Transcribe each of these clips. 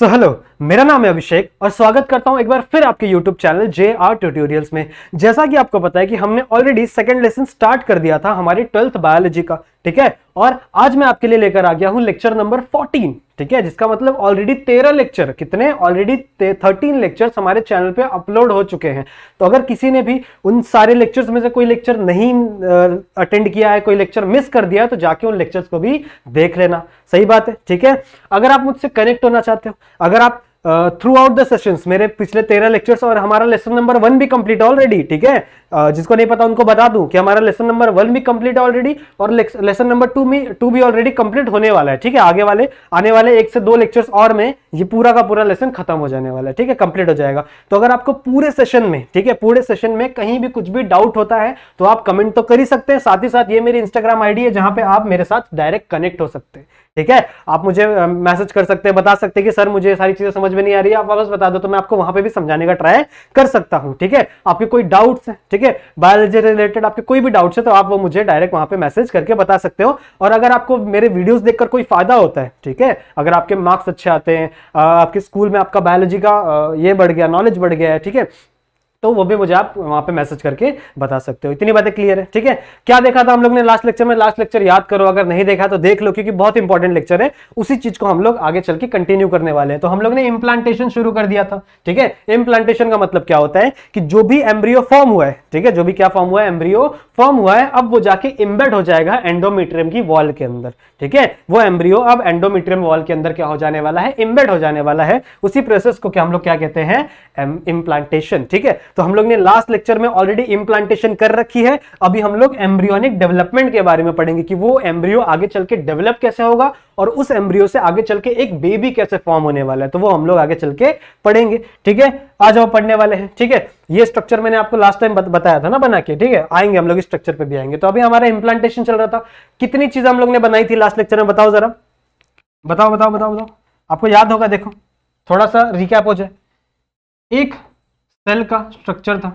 सो so, hello मेरा नाम है अभिषेक और स्वागत करता हूं एक बार फिर आपके YouTube channel J R tutorials में जैसा कि आपको पता है कि हमने ऑलरेडी सेकेंड लेसन स्टार्ट कर दिया था हमारे ट्वेल्थ बायोलॉजी का ठीक है और आज मैं आपके लिए लेकर आ गया हूं लेक्चर नंबर 14 ठीक है जिसका मतलब ऑलरेडी 13 लेक्चर कितने ऑलरेडी 13 लेक्चर्स हमारे चैनल पे अपलोड हो चुके हैं तो अगर किसी ने भी उन सारे लेक्चर्स में से कोई लेक्चर नहीं अटेंड किया है कोई लेक्चर मिस कर दिया है तो जाके उन लेक्चर्स को भी देख लेना सही बात है ठीक है अगर आप मुझसे कनेक्ट होना चाहते हो अगर आप थ्रू आउट द सेशन मेरे पिछले तेरह लेक्चर्स और हमारा लेसन नंबर वन भी कंप्लीट ऑलरेडी ठीक है uh, जिसको नहीं पता उनको बता दूं कि हमारा लेसन नंबर वन भी कंप्लीट ऑलरेडी और लेसन नंबर टू भी टू भी ऑलरेडी कंप्लीट होने वाला है ठीक है आगे वाले आने वाले एक से दो लेक्चर्स और में ये पूरा का पूरा लेसन खत्म हो जाने वाला है ठीक है कंप्लीट हो जाएगा तो अगर आपको पूरे सेशन में ठीक है पूरे सेशन में कहीं भी कुछ भी डाउट होता है तो आप कमेंट तो कर ही सकते हैं साथ ही साथ ये मेरी इंस्टाग्राम आईडी है जहां पर आप मेरे साथ डायरेक्ट कनेक्ट हो सकते हैं ठीक है आप मुझे मैसेज कर सकते हैं बता सकते हैं कि सर मुझे सारी चीजें समझ में नहीं आ रही है आप वापस बता दो तो मैं आपको वहां पे भी समझाने का ट्राई कर सकता हूं ठीक है आपके कोई डाउट्स है ठीक है बायोलॉजी रिलेटेड आपके कोई भी डाउट्स है तो आप वो मुझे डायरेक्ट वहां पे मैसेज करके बता सकते हो और अगर आपको मेरे वीडियोज देखकर कोई फायदा होता है ठीक है अगर आपके मार्क्स अच्छे आते हैं आपके स्कूल में आपका बायोलॉजी का ये बढ़ गया नॉलेज बढ़ गया है ठीक है तो वो भी मुझे आप वहां पे मैसेज करके बता सकते हो इतनी बातें क्लियर है ठीक है क्या देखा था हम लोग ने लास्ट लेक्चर में लास्ट लेक्चर याद करो अगर नहीं देखा तो देख लो क्योंकि बहुत इंपॉर्टेंट लेक्चर है उसी चीज को हम लोग आगे चल के कंटिन्यू करने वाले हैं तो हम लोग ने इम्प्लांटेशन शुरू कर दिया था ठीक है इम्प्लांटेशन का मतलब क्या होता है कि जो भी एम्ब्रियो फॉर्म हुआ है ठीक है जो भी क्या फॉर्म हुआ है एम्ब्रियो फॉर्म हुआ है अब वो जाके इम्बेड हो जाएगा एंडोमीट्रियम की वॉल के अंदर ठीक है वो एम्ब्रियो अब एंडोमीट्रियम वॉल के अंदर क्या हो जाने वाला है इम्बेड हो जाने वाला है उसी प्रोसेस को क्या हम लोग क्या कहते हैं इम्प्लांटेशन ठीक है तो हम लोग ने लास्ट लेक्चर में ऑलरेडी इम्प्लांटेशन कर रखी है अभी हम लोग एम्ब्रियोनिक डेवलपमेंट के बारे में पढ़ेंगे कि वो एम्ब्रियो आगे चल के डेवलप कैसे होगा और उस एम्ब्रियो से आगे चल के एक बेबी कैसे फॉर्म होने वाला है तो वो हम लोग आगे चल के पढ़ेंगे ठीक है आज हम पढ़ने वाले हैं ठीक है ये स्ट्रक्चर मैंने आपको लास्ट टाइम बताया था ना बना के ठीक है आएंगे हम लोग इस स्ट्रक्चर पर भी आएंगे तो अभी हमारा इम्प्लांटेशन चल रहा था कितनी चीज हम लोग ने बनाई थी लास्ट लेक्चर में बताओ जरा बताओ बताओ बताओ बताओ आपको याद होगा देखो थोड़ा सा रिकैप हो जाए एक सेल का स्ट्रक्चर था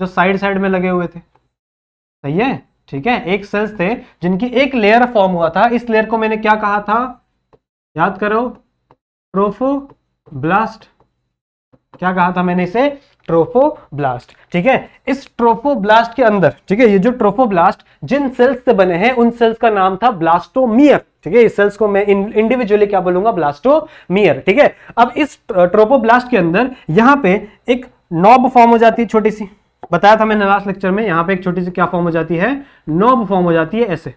जो साइड साइड में लगे हुए थे सही है ठीक है एक सेल्स थे जिनकी एक लेयर फॉर्म हुआ था इस लेयर को मैंने क्या कहा था याद करो ट्रोफो ब्लास्ट क्या कहा था मैंने इसे ट्रोफो ब्लास्ट ठीक है इस ट्रोफो ब्लास्ट के अंदर ठीक है ये जो ट्रोफो ब्लास्ट जिन सेल्स से बने हैं उन सेल्स का नाम था ब्लास्टोमियर ठीक है इस सेल्स को मैं इंडिविजुअली क्या बोलूंगा ब्लास्टोमियर ठीक है अब इस ट्रोफोब्लास्ट के अंदर यहां पे एक नॉब फॉर्म हो जाती है छोटी सी बताया था मैंने लास्ट लेक्चर में यहां पे एक छोटी सी क्या फॉर्म हो जाती है नॉब फॉर्म हो जाती है ऐसे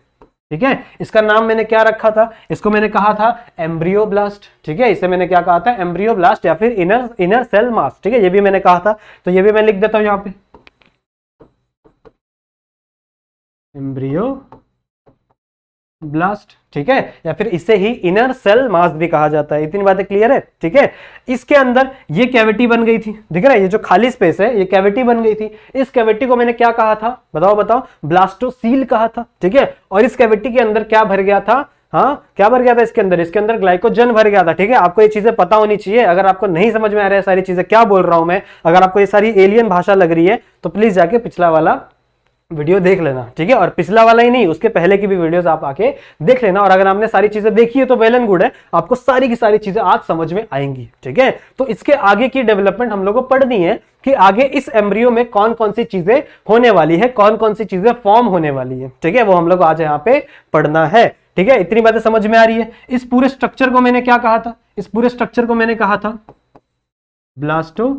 ठीक है इसका नाम मैंने क्या रखा था इसको मैंने कहा था एम्ब्रियो ब्लास्ट ठीक है इसे मैंने क्या कहा था एम्ब्रियो ब्लास्ट या फिर इनर इनर सेल मास ठीक है ये भी मैंने कहा था तो ये भी मैं लिख देता हूं यहां पर एम्ब्रियो ब्लास्ट ठीक है या फिर इसे ही इनर सेल मास भी कहा जाता है इतनी बातें क्लियर है ठीक है इसके अंदर ये कैविटी बन गई थी दिख रहा है ये जो खाली स्पेस है ये कैविटी बन गई थी इस कैविटी को मैंने क्या कहा था बताओ बताओ ब्लास्टोसील कहा था ठीक है और इस कैविटी के अंदर क्या भर गया था हाँ क्या भर गया था इसके अंदर इसके अंदर ग्लाइकोजन भर गया था ठीक है आपको ये चीजें पता होनी चाहिए अगर आपको नहीं समझ में आ रहा है सारी चीजें क्या बोल रहा हूं मैं अगर आपको ये सारी एलियन भाषा लग रही है तो प्लीज जाके पिछला वाला वीडियो देख लेना ठीक है और पिछला वाला ही नहीं उसके पहले की भी वीडियोस आप आके देख लेना और अगर आपने सारी चीजें देखी है तो वेल एंड गुड है आपको सारी की सारी चीजें आज समझ में आएंगी ठीक है तो इसके आगे की डेवलपमेंट हम लोगों को पढ़नी है कि आगे इस एम्ब्रियो में कौन कौन सी चीजें होने वाली है कौन कौन सी चीजें फॉर्म होने वाली है ठीक है वो हम लोग आज यहाँ पे पढ़ना है ठीक है इतनी बातें समझ में आ रही है इस पूरे स्ट्रक्चर को मैंने क्या कहा था इस पूरे स्ट्रक्चर को मैंने कहा था ब्लास्टो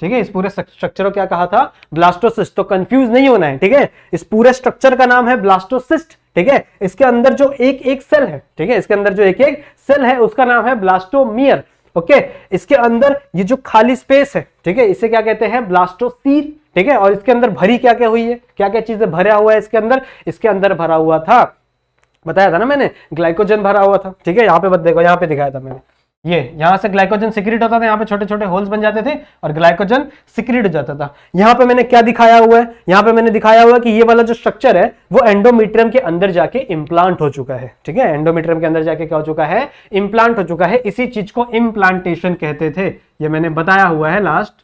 ठीक है इस पूरे स्ट्रक्चर को क्या कहा था ब्लास्टोसिस्ट तो कंफ्यूज नहीं होना है ठीक है इस पूरे स्ट्रक्चर का नाम है ब्लास्टोसिस्ट ठीक है इसके अंदर जो एक एक सेल है ठीक है इसके अंदर जो एक एक सेल है उसका नाम है ब्लास्टोमियर ओके okay, इसके अंदर ये जो खाली स्पेस है ठीक है इसे क्या कहते हैं ब्लास्टोसीर ठीक है और इसके अंदर भरी क्या क्या हुई है क्या क्या चीजें भरा हुआ है इसके अंदर इसके अंदर भरा हुआ था बताया था ना मैंने ग्लाइकोजन भरा हुआ था ठीक है यहाँ पे देखो यहाँ पे दिखाया था मैंने ये यहां से ग्लाइकोजन सिक्रिट होता था यहाँ पे छोटे छोटे होल्स बन जाते थे और ग्लाइकोजन सिक्रिट हो जाता था यहां पे मैंने क्या दिखाया हुआ है यहाँ पे मैंने दिखाया हुआ है कि ये वाला जो स्ट्रक्चर है वो एंडोमीट्रियम के अंदर जाके इम्प्लांट हो चुका है ठीक है एंडोमीट्रियम के अंदर जाके क्या हो चुका है इम्प्लांट हो चुका है इसी चीज को इम्प्लांटेशन कहते थे ये मैंने बताया हुआ है लास्ट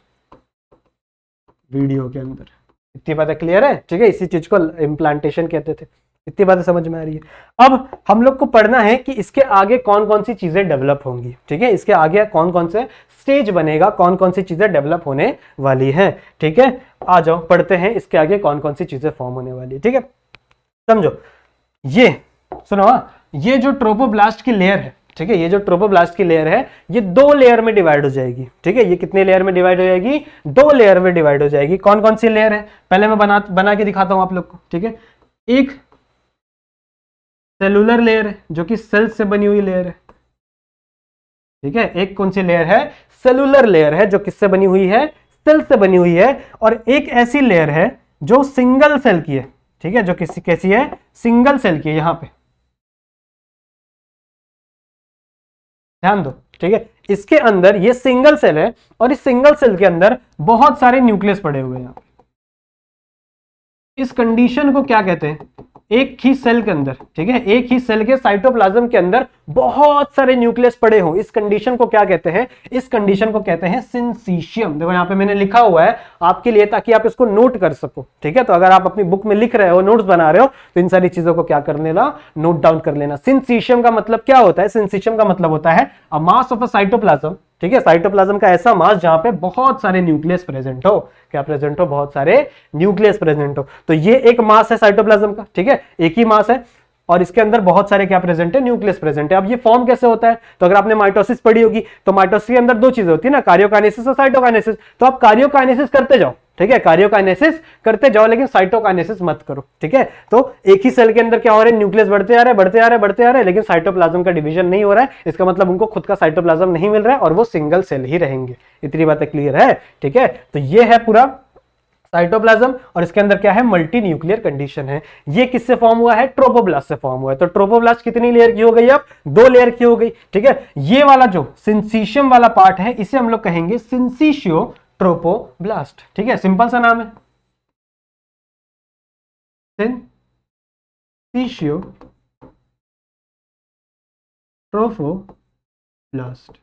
वीडियो के अंदर इतनी बात क्लियर है ठीक है इसी चीज को इम्प्लांटेशन कहते थे इतनी बातें समझ में आ रही है अब हम लोग को पढ़ना है कि इसके आगे कौन कौन सी चीज़ें डेवलप होंगी ठीक है इसके आगे कौन कौन से स्टेज बनेगा कौन कौन सी चीज़ें डेवलप होने वाली है ठीक है आ जाओ पढ़ते हैं इसके आगे कौन कौन सी चीज़ें फॉर्म होने वाली है ठीक है समझो ये सुनो हाँ, ये जो ट्रोपोब्लास्ट की लेयर है ठीक है ये जो ट्रोपोब्लास्ट की लेयर है ये दो लेयर में डिवाइड हो जाएगी ठीक है ये कितने लेयर में डिवाइड हो जाएगी दो लेयर में डिवाइड हो जाएगी कौन कौन सी लेयर है पहले मैं बना बना के दिखाता हूं आप लोग को ठीक है एक सेलुलर लेयर जो कि सेल से बनी हुई लेयर है ठीक है एक कौन सी लेयर है सेलुलर लेयर है जो किससे बनी हुई है सेल से बनी हुई है और एक ऐसी लेयर है जो सिंगल सेल की है ठीक है जो किसी कैसी है सिंगल सेल की है यहां पे ध्यान दो ठीक है इसके अंदर ये सिंगल सेल है और इस सिंगल सेल के अंदर बहुत सारे न्यूक्लियस पड़े हुए हैं इस कंडीशन को क्या कहते हैं एक ही सेल के अंदर ठीक है एक ही सेल के साइटोप्लाज्म के अंदर बहुत सारे न्यूक्लियस पड़े हो इस कंडीशन को क्या कहते हैं इस कंडीशन को कहते हैं सिंसीशियम देखो यहाँ पे मैंने लिखा हुआ है आपके लिए ताकि आप इसको नोट कर सको ठीक है तो अगर आप अपनी बुक में लिख रहे हो नोट्स बना रहे हो तो इन सारी चीजों को क्या कर लेना नोट डाउन कर लेना सिंसीशियम का मतलब क्या होता है सिंसीशियम का मतलब होता है अ मास ऑफ अ साइटोप्लाज्म ठीक है साइटोप्लाज्म का ऐसा मास जहां पे बहुत सारे न्यूक्लियस प्रेजेंट हो क्या प्रेजेंट हो बहुत सारे न्यूक्लियस प्रेजेंट हो तो ये एक मास है साइटोप्लाज्म का ठीक है एक ही मास है और इसके अंदर बहुत सारे क्या प्रेजेंट है न्यूक्लियस प्रेजेंट है अब ये फॉर्म कैसे होता है तो अगर आपने माइटोसिस पढ़ी होगी तो माइटोसिस के अंदर दो चीजें होती है ना कार्योकाइनेसिस और साइटोकाइनेसिस तो आप कार्योकाइनेसिस करते जाओ ठीक है कार्योकाइनेसिस करते जाओ लेकिन साइटोकाइनेसिस मत करो ठीक है तो एक ही सेल के अंदर क्या हो रहा है न्यूक्लियस बढ़ते आ रहे हैं बढ़ते आ रहे हैं बढ़ते आ रहे हैं लेकिन साइटोप्लाज्म का डिवीजन नहीं हो रहा है इसका मतलब उनको खुद का साइटोप्लाज्म नहीं मिल रहा है और वो सिंगल सेल ही रहेंगे इतनी बातें क्लियर है ठीक है तो ये है पूरा साइटोप्लाज्म और इसके अंदर क्या है मल्टी न्यूक्लियर कंडीशन है ये किससे फॉर्म हुआ है ट्रोपोब्लास्ट से फॉर्म हुआ है तो ट्रोपोब्लास्ट कितनी लेयर की हो गई अब दो लेयर की हो गई ठीक है ये वाला जो सिंसीशियम वाला पार्ट है इसे हम लोग कहेंगे सिंसीशियो ट्रोपोब्लास्ट ठीक है सिंपल सा नाम है सिंसीशियो ब्लास्ट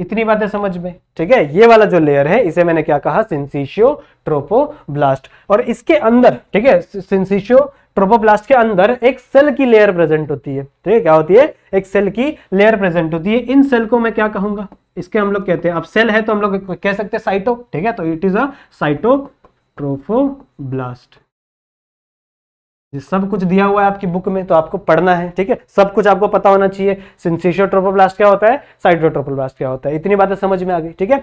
इतनी बातें समझ में ठीक है ये वाला जो लेयर है इसे मैंने क्या कहा सिंसिशियो ट्रोपोब्लास्ट और इसके अंदर ठीक है सिंसिशियो ट्रोपोब्लास्ट के अंदर एक सेल की लेयर प्रेजेंट होती है ठीक है क्या होती है एक सेल की लेयर प्रेजेंट होती है इन सेल को मैं क्या कहूंगा इसके हम लोग कहते हैं अब सेल है तो हम लोग कह सकते हैं साइटो ठीक है तो it is a cytotrophoblast ये सब कुछ दिया हुआ है आपकी बुक में तो आपको पढ़ना है ठीक है सब कुछ आपको पता होना चाहिए सिंसेशो ट्रोपोब्लास्ट क्या होता है साइड्रोट्रोपोब्लास्ट क्या होता है इतनी बातें समझ में आ गई ठीक है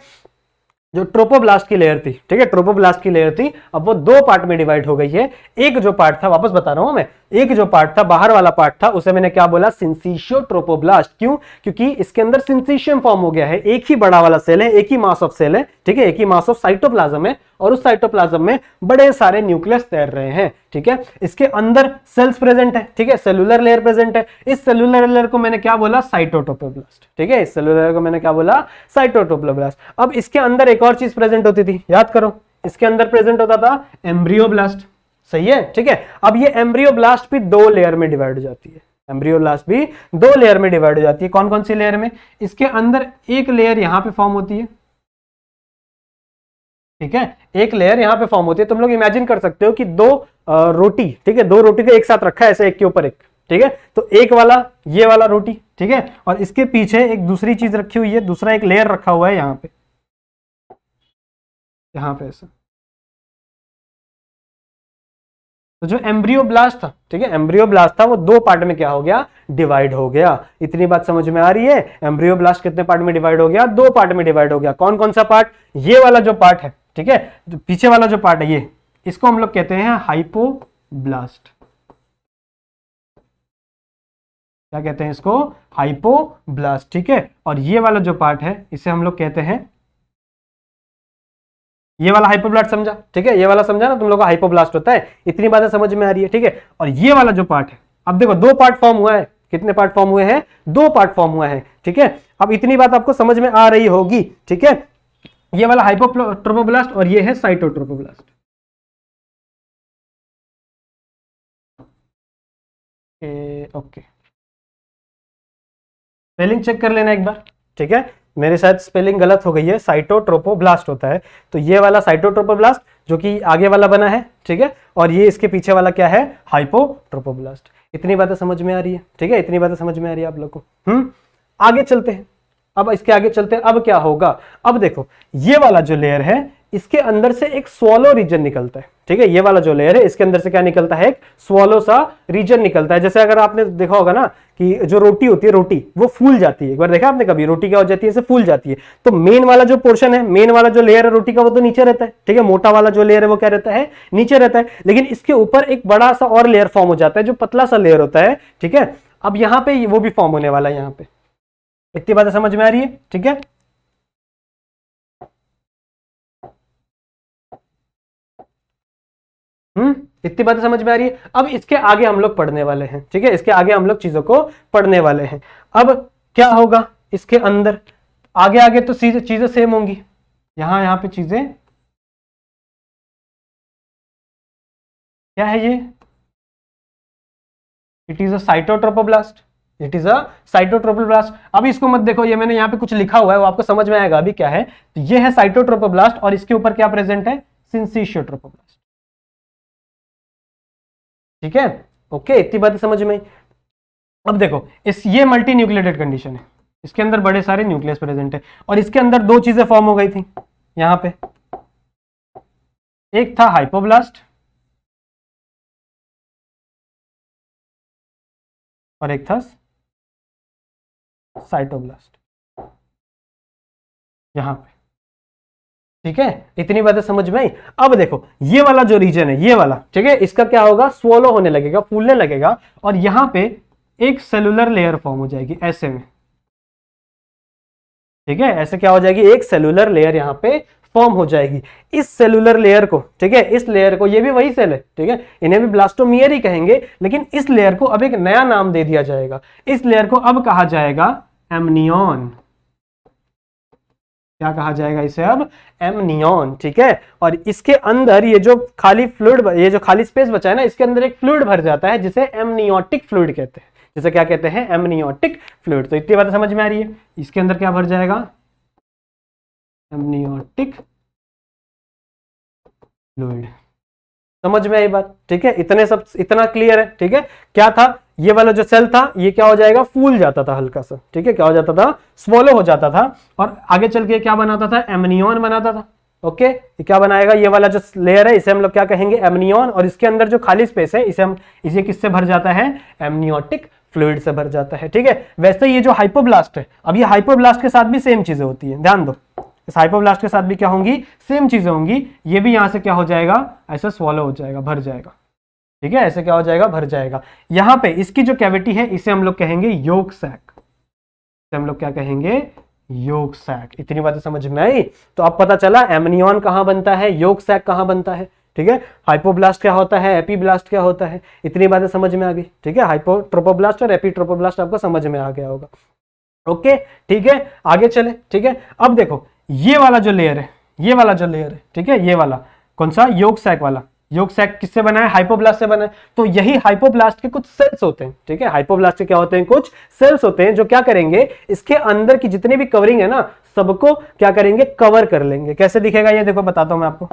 जो ट्रोपोब्लास्ट की लेयर थी ठीक है ट्रोपोब्लास्ट की लेयर थी अब वो दो पार्ट में डिवाइड हो गई है एक जो पार्ट था वापस बता रहा हूं मैं एक जो पार्ट था बाहर वाला पार्ट था उसे मैंने क्या बोला सिंसिशियो ट्रोपोब्लास्ट क्यों क्योंकि इसके अंदर सिंसिशियम फॉर्म हो गया है एक ही बड़ा वाला सेल है एक ही मास ऑफ सेल है ठीक है एक ही मास ऑफ साइटोप्लाज्म है और उस साइटोप्लाज्म में बड़े सारे न्यूक्लियस तैर रहे हैं ठीक है इसके अंदर सेल्स प्रेजेंट है ठीक है सेलुलर लेयर प्रेजेंट है इस सेलुलर लेयर को मैंने क्या बोला साइटोटोप्लास्ट ठीक है इस सेलुलर लेयर को मैंने क्या बोला साइटोटोप्लास्ट अब इसके अंदर एक और चीज प्रेजेंट होती थी याद करो इसके अंदर प्रेजेंट होता था एम्ब्रियोब्लास्ट सही है ठीक है अब ये एम्ब्रियोब्लास्ट भी दो लेयर में डिवाइड हो जाती है एम्ब्रियोब्लास्ट भी दो लेयर में डिवाइड हो जाती है कौन कौन सी लेयर में इसके अंदर एक लेयर यहां पे फॉर्म होती है ठीक है एक लेयर यहां पे फॉर्म होती है तुम लोग इमेजिन कर सकते हो कि दो रोटी ठीक है दो रोटी को एक साथ रखा है ऐसे एक के ऊपर एक ठीक है तो एक वाला ये वाला रोटी ठीक है और इसके पीछे एक दूसरी चीज रखी हुई है दूसरा एक लेयर रखा हुआ है यहां पे यहां पे ऐसा तो जो ब्लास्ट था ठीक है एम्ब्रियो ब्लास्ट था वो दो पार्ट में क्या हो गया डिवाइड हो गया इतनी बात समझ में आ रही है एम्ब्रियो ब्लास्ट कितने पार्ट में डिवाइड हो गया दो पार्ट में डिवाइड हो गया कौन कौन सा पार्ट ये वाला जो पार्ट है ठीक है तो पीछे वाला जो पार्ट है ये इसको हम लोग कहते हैं हाइपो ब्लास्ट क्या कहते हैं इसको हाइपो ब्लास्ट ठीक है और ये वाला जो पार्ट है इसे हम लोग कहते हैं ये वाला हाइपोब्लास्ट समझा ठीक है ये वाला समझा ना तुम लोग का हाइपोब्लास्ट होता है इतनी बातें समझ में आ रही है ठीक है और ये वाला जो पार्ट है अब देखो दो पार्ट फॉर्म हुआ है कितने पार्ट फॉर्म हुए हैं दो पार्ट फॉर्म हुआ है ठीक है अब इतनी बात आपको समझ में आ रही होगी ठीक है ये वाला हाइपोट्रोपोब्लास्ट और ये है साइटोट्रोपोब्लास्ट ओके स्पेलिंग चेक कर लेना एक बार ठीक है मेरे साथ स्पेलिंग गलत हो गई है साइटोट्रोपोब्लास्ट होता है तो ये वाला साइटोट्रोपोब्लास्ट जो कि आगे वाला बना है ठीक है और ये इसके पीछे वाला क्या है हाइपोट्रोपोब्लास्ट इतनी बातें समझ में आ रही है ठीक है इतनी बातें समझ में आ रही है आप लोग को हम्म आगे चलते हैं अब इसके आगे चलते हैं अब क्या होगा अब देखो ये वाला जो लेयर है इसके अंदर से एक सोलो रीजन निकलता है ठीक है ये वाला जो लेयर है इसके अंदर से क्या निकलता है एक स्वॉलो सा रीजन निकलता है जैसे अगर आपने देखा होगा ना कि जो रोटी होती है रोटी वो फूल जाती है एक बार देखा आपने कभी रोटी क्या हो जाती है इसे फूल जाती है तो मेन वाला जो पोर्शन है मेन वाला जो लेयर है रोटी का वो तो नीचे रहता है ठीक है मोटा वाला जो लेयर है वो क्या रहता है नीचे रहता है लेकिन इसके ऊपर एक बड़ा सा और लेयर फॉर्म हो जाता है जो पतला सा लेयर होता है ठीक है अब यहाँ पे वो भी फॉर्म होने वाला है यहाँ पे इतनी बातें समझ में आ रही है ठीक है हम्म इतनी बातें समझ में आ रही है अब इसके आगे हम लोग पढ़ने वाले हैं ठीक है इसके आगे हम लोग चीजों को पढ़ने वाले हैं अब क्या होगा इसके अंदर आगे आगे तो चीजें सेम होंगी यहां यहां पे चीजें क्या है ये it is a cytotrophoblast it is a cytotrophoblast अभी इसको मत देखो ये मैंने यहां पे कुछ लिखा हुआ है वो आपको समझ में आएगा अभी क्या है तो ये है साइटोट्रोपोब्लास्ट और इसके ऊपर क्या प्रेजेंट है सिंसिशियोट्रोपोब्लास्ट ठीक है ओके इतनी बातें समझ में अब देखो इस ये मल्टी न्यूक्लियटेड कंडीशन है इसके अंदर बड़े सारे न्यूक्लियस प्रेजेंट है और इसके अंदर दो चीजें फॉर्म हो गई थी यहां पे एक था हाइपोब्लास्ट और एक था साइटोब्लास्ट यहां पे ठीक है इतनी बातें समझ में आई अब देखो ये वाला जो रीजन है ये वाला ठीक है इसका क्या होगा स्वोलो होने लगेगा फूलने लगेगा और यहां पे एक सेलुलर लेयर फॉर्म हो जाएगी ऐसे में ठीक है ऐसे क्या हो जाएगी एक सेलुलर लेयर यहां पे फॉर्म हो जाएगी इस सेलुलर लेयर को ठीक है इस लेयर को ये भी वही सेल है ठीक है इन्हें भी ब्लास्टोमियर ही कहेंगे लेकिन इस लेयर को अब एक नया नाम दे दिया जाएगा इस लेयर को अब कहा जाएगा एमनियॉन क्या कहा जाएगा इसे अब एमनियन ठीक है और इसके अंदर ये जो खाली फ्लूड ये जो खाली स्पेस बचा है ना इसके अंदर एक फ्लूड भर जाता है जिसे एमनियोटिक फ्लूड कहते हैं जिसे क्या कहते हैं एमनियोटिक फ्लूड तो इतनी बात समझ में आ रही है इसके अंदर क्या भर जाएगा एमनियोटिक फ्लूड समझ में आई बात ठीक है इतने सब इतना क्लियर है ठीक है क्या था ये वाला जो सेल था ये क्या हो जाएगा फूल जाता था हल्का सा ठीक है क्या हो जाता था स्मोलो हो जाता था और आगे चल के क्या बनाता था एमनियन बनाता था ओके ये क्या बनाएगा ये वाला जो लेयर है इसे हम लोग क्या कहेंगे एमनियन और इसके अंदर जो खाली स्पेस है इसे हम इसे किससे भर जाता है एमनियोटिक फ्लूड से भर जाता है ठीक है वैसे तो ये जो हाइपोब्लास्ट है अब ये हाइपोब्लास्ट के साथ भी सेम चीजें होती है ध्यान दो इस हाइपोब्लास्ट के साथ भी क्या होंगी सेम चीजें होंगी ये भी यहां से क्या हो जाएगा ऐसा स्वॉलो हो जाएगा भर जाएगा ठीक है ऐसे क्या हो जाएगा भर जाएगा यहां पे इसकी जो कैविटी है इसे हम लोग कहेंगे योग सैक हम लोग क्या कहेंगे योग सैक इतनी बातें समझ में आई तो अब पता चला एमनियन कहां बनता है योग सैक कहां बनता है ठीक है हाइपोब्लास्ट क्या होता है एपीब्लास्ट क्या होता है इतनी बातें समझ में आ गई ठीक है हाइपोट्रोपोब्लास्ट और एपीट्रोपोब्लास्ट आपको समझ में आ गया होगा ओके ठीक है आगे चले ठीक है अब देखो ये वाला जो लेयर है ये वाला जो लेयर है ठीक है ये वाला कौन सा योग सैक वाला योग सैक किससे बना है हाइपोब्लास्ट से बना है तो यही हाइपोब्लास्ट के कुछ सेल्स होते हैं ठीक है हाइपोब्लास्ट के क्या होते हैं कुछ सेल्स होते हैं जो क्या करेंगे इसके अंदर की जितनी भी कवरिंग है ना सबको क्या करेंगे कवर कर लेंगे कैसे दिखेगा ये देखो बताता हूं मैं आपको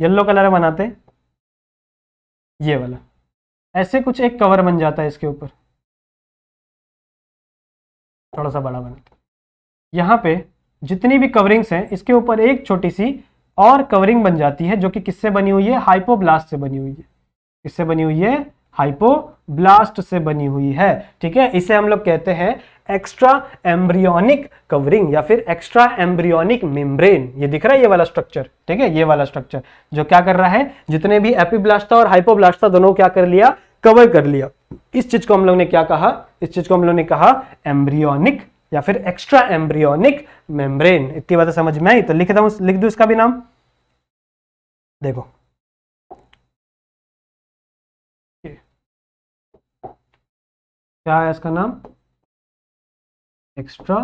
येल्लो कलर बनाते हैं ये वाला ऐसे कुछ एक कवर बन जाता है इसके ऊपर थोड़ा सा बड़ा बनाता यहां पे जितनी भी कवरिंग्स हैं इसके ऊपर एक छोटी सी और कवरिंग बन जाती है जो कि किससे बनी हुई है हाइपोब्लास्ट से बनी हुई है किससे बनी हुई है हाइपोब्लास्ट से बनी हुई है ठीक है इसे हम लोग कहते हैं एक्स्ट्रा एम्ब्रियोनिक कवरिंग या फिर एक्स्ट्रा एम्ब्रियोनिक मेम्ब्रेन ये दिख रहा है ये वाला स्ट्रक्चर ठीक है ये वाला स्ट्रक्चर जो क्या कर रहा है जितने भी एपिब्लास्टा और हाइपोब्लास्टा दोनों क्या कर लिया कवर कर लिया इस चीज को हम लोग ने क्या कहा इस चीज को हम लोग ने कहा एम्ब्रियोनिक या फिर एक्स्ट्रा एम्ब्रियोनिक मेम्ब्रेन इतनी बातें समझ में आई तो लिख दू लिख दू इसका भी नाम देखो क्या है इसका नाम एक्स्ट्रा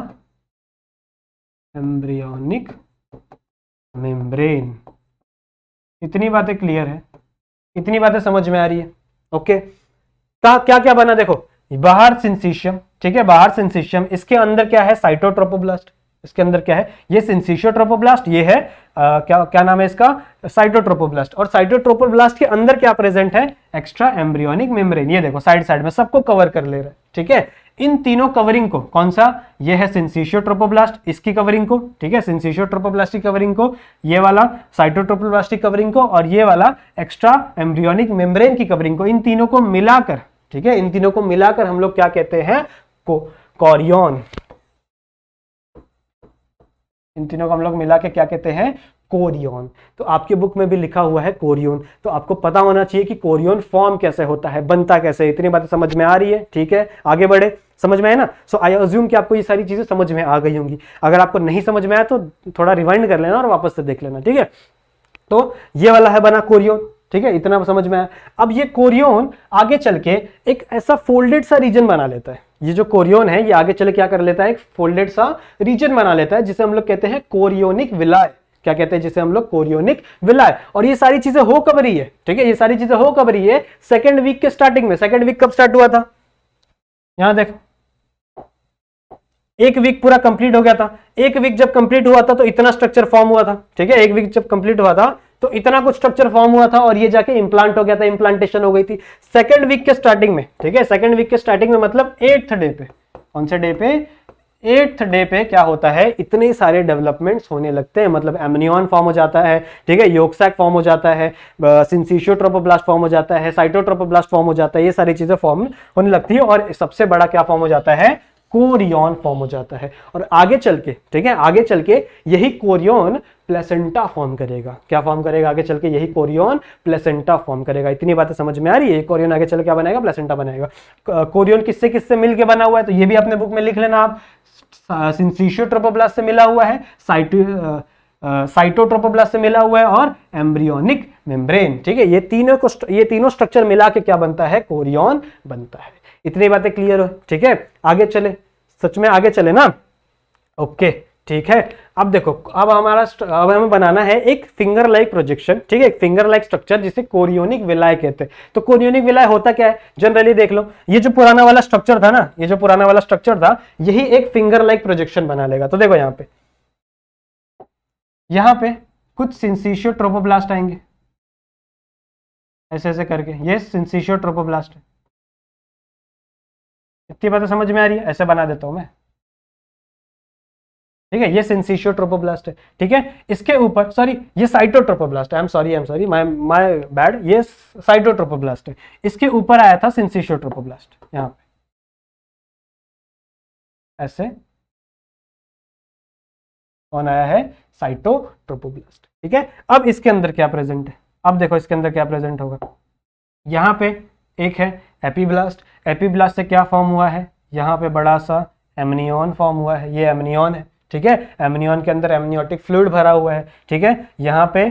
एम्ब्रियोनिक मेम्ब्रेन इतनी बातें क्लियर है इतनी बातें समझ में आ रही है ओके क्या क्या क्या बना देखो बाहर सिंसिशियम ठीक है बाहर सिंसिशियम इसके अंदर क्या है साइटोट्रोपोब्लास्ट इसके अंदर क्या है ये सिंसिशियोट्रोपोब्लास्ट ये है आ, क्या क्या नाम है इसका साइटोट्रोपोब्लास्ट और साइटोट्रोपोब्लास्ट के अंदर क्या प्रेजेंट है एक्स्ट्रा एम्ब्रियोनिक मेम्ब्रेन ये देखो साइड साइड में सबको कवर कर ले रहा है ठीक है इन तीनों कवरिंग को कौन सा ये है सिंसिशियोट्रोपोब्लास्ट इसकी कवरिंग को ठीक है सिंसिशियोट्रोपोब्लास्ट की कवरिंग को ये वाला साइटोट्रोपोब्लास्ट की कवरिंग को और ये वाला एक्स्ट्रा एम्ब्रियोनिक मेम्ब्रेन की कवरिंग को इन तीनों को मिलाकर ठीक है इन तीनों को मिलाकर हम लोग क्या कहते हैं कोरियोन इन तीनों को हम लोग मिला के क्या कहते हैं कोरियोन तो आपके बुक में भी लिखा हुआ है कोरियोन तो आपको पता होना चाहिए कि कोरियोन फॉर्म कैसे होता है बनता कैसे इतनी बातें समझ में आ रही है ठीक है आगे बढ़े समझ में है ना सो आई अज्यूम कि आपको ये सारी चीज़ें समझ में आ गई होंगी अगर आपको नहीं समझ में आया तो थोड़ा रिवाइंड कर लेना और वापस से देख लेना ठीक है तो ये वाला है बना कोरियोन ठीक है इतना समझ में आया अब ये कोरियोन आगे चल के एक ऐसा फोल्डेड सा रीजन बना लेता है ये जो कोरियोन है ये आगे चल क्या कर लेता है एक फोल्डेड सा रीजन बना लेता है जिसे हम लोग कहते हैं कोरियोनिक विलाय क्या कहते हैं जिसे हम लोग कोरियोनिक विलाय और ये सारी चीजें हो कब रही है ठीक है ये सारी चीजें हो कब रही है सेकेंड वीक के स्टार्टिंग में सेकेंड वीक कब स्टार्ट हुआ था यहां देखो एक वीक पूरा कंप्लीट हो गया था एक वीक जब कंप्लीट हुआ था तो इतना स्ट्रक्चर फॉर्म हुआ था ठीक है एक वीक जब कंप्लीट हुआ था तो इतना कुछ स्ट्रक्चर फॉर्म हुआ था और ये जाके इम्प्लांट हो गया था इम्प्लांटेशन हो गई थी सेकेंड वीक के स्टार्टिंग में ठीक है सेकेंड वीक के स्टार्टिंग में मतलब एट्थ डे पे कौन से डे पे एट्थ डे पे क्या होता है इतने सारे डेवलपमेंट्स होने लगते हैं मतलब एमनियन फॉर्म हो जाता है ठीक है योक्सैक फॉर्म हो जाता है सिंसिशोट्रोपोब्लास्ट फॉर्म हो जाता है साइटोट्रोपोब्लास्ट फॉर्म हो जाता है ये सारी चीज़ें फॉर्म होने लगती है और सबसे बड़ा क्या फॉर्म हो जाता है कोरियन फॉर्म हो जाता है और आगे चल के ठीक है आगे चल के यही कोरियन प्लेसेंटा फॉर्म करेगा क्या फॉर्म करेगा आगे चल के यही कोरियन प्लेसेंटा फॉर्म करेगा इतनी बातें समझ में आ रही है कोरियन आगे चल के क्या बनाएगा प्लेसेंटा बनाएगा कोरियन किससे किससे मिल के बना हुआ है तो ये भी अपने बुक में लिख लेना आप सिंसिशियो ट्रोपोब्लास्ट से मिला हुआ है साइट साइटोट्रोपोब्लास्ट से मिला हुआ है और एम्ब्रियोनिक मेम्ब्रेन ठीक है ये तीनों को ये तीनों स्ट्रक्चर मिला के क्या बनता है कोरियन बनता है इतनी बातें क्लियर हो ठीक है आगे चले सच में आगे चले ना ओके ठीक है अब देखो अब हमारा अब हमें बनाना है एक फिंगर लाइक प्रोजेक्शन ठीक है एक फिंगर लाइक स्ट्रक्चर जिसे कोरियोनिक विलाय कहते हैं तो कोरियोनिक विलाय होता क्या है जनरली देख लो ये जो पुराना वाला स्ट्रक्चर था ना ये जो पुराना वाला स्ट्रक्चर था यही एक फिंगर लाइक प्रोजेक्शन बना लेगा तो देखो यहाँ पे यहाँ पे कुछ सिंसिशियो ट्रोपोब्लास्ट आएंगे ऐसे ऐसे करके ये सिंसिशियो ट्रोपोब्लास्ट है इतनी बात समझ में आ रही है ऐसे बना देता हूं मैं ठीक है ये सिंसिशियो ट्रोपोब्लास्ट है ठीक है इसके ऊपर सॉरी ये cytotrophoblast I am sorry I am sorry my my bad ये साइटोट्रोपोब्लास्ट है इसके ऊपर आया था सिंसिशियो ट्रोपोब्लास्ट यहां पे ऐसे कौन आया है साइटोट्रोपोब्लास्ट ठीक है अब इसके अंदर क्या प्रेजेंट है अब देखो इसके अंदर क्या प्रेजेंट होगा यहां पे एक है एपीब्लास्ट एपीब्लास्ट से क्या फॉर्म हुआ है यहाँ पे बड़ा सा एमनियन फॉर्म हुआ है ये एमनियन है ठीक है एमनियन के अंदर एमनियोटिक फ्लूड भरा हुआ है ठीक है यहाँ पे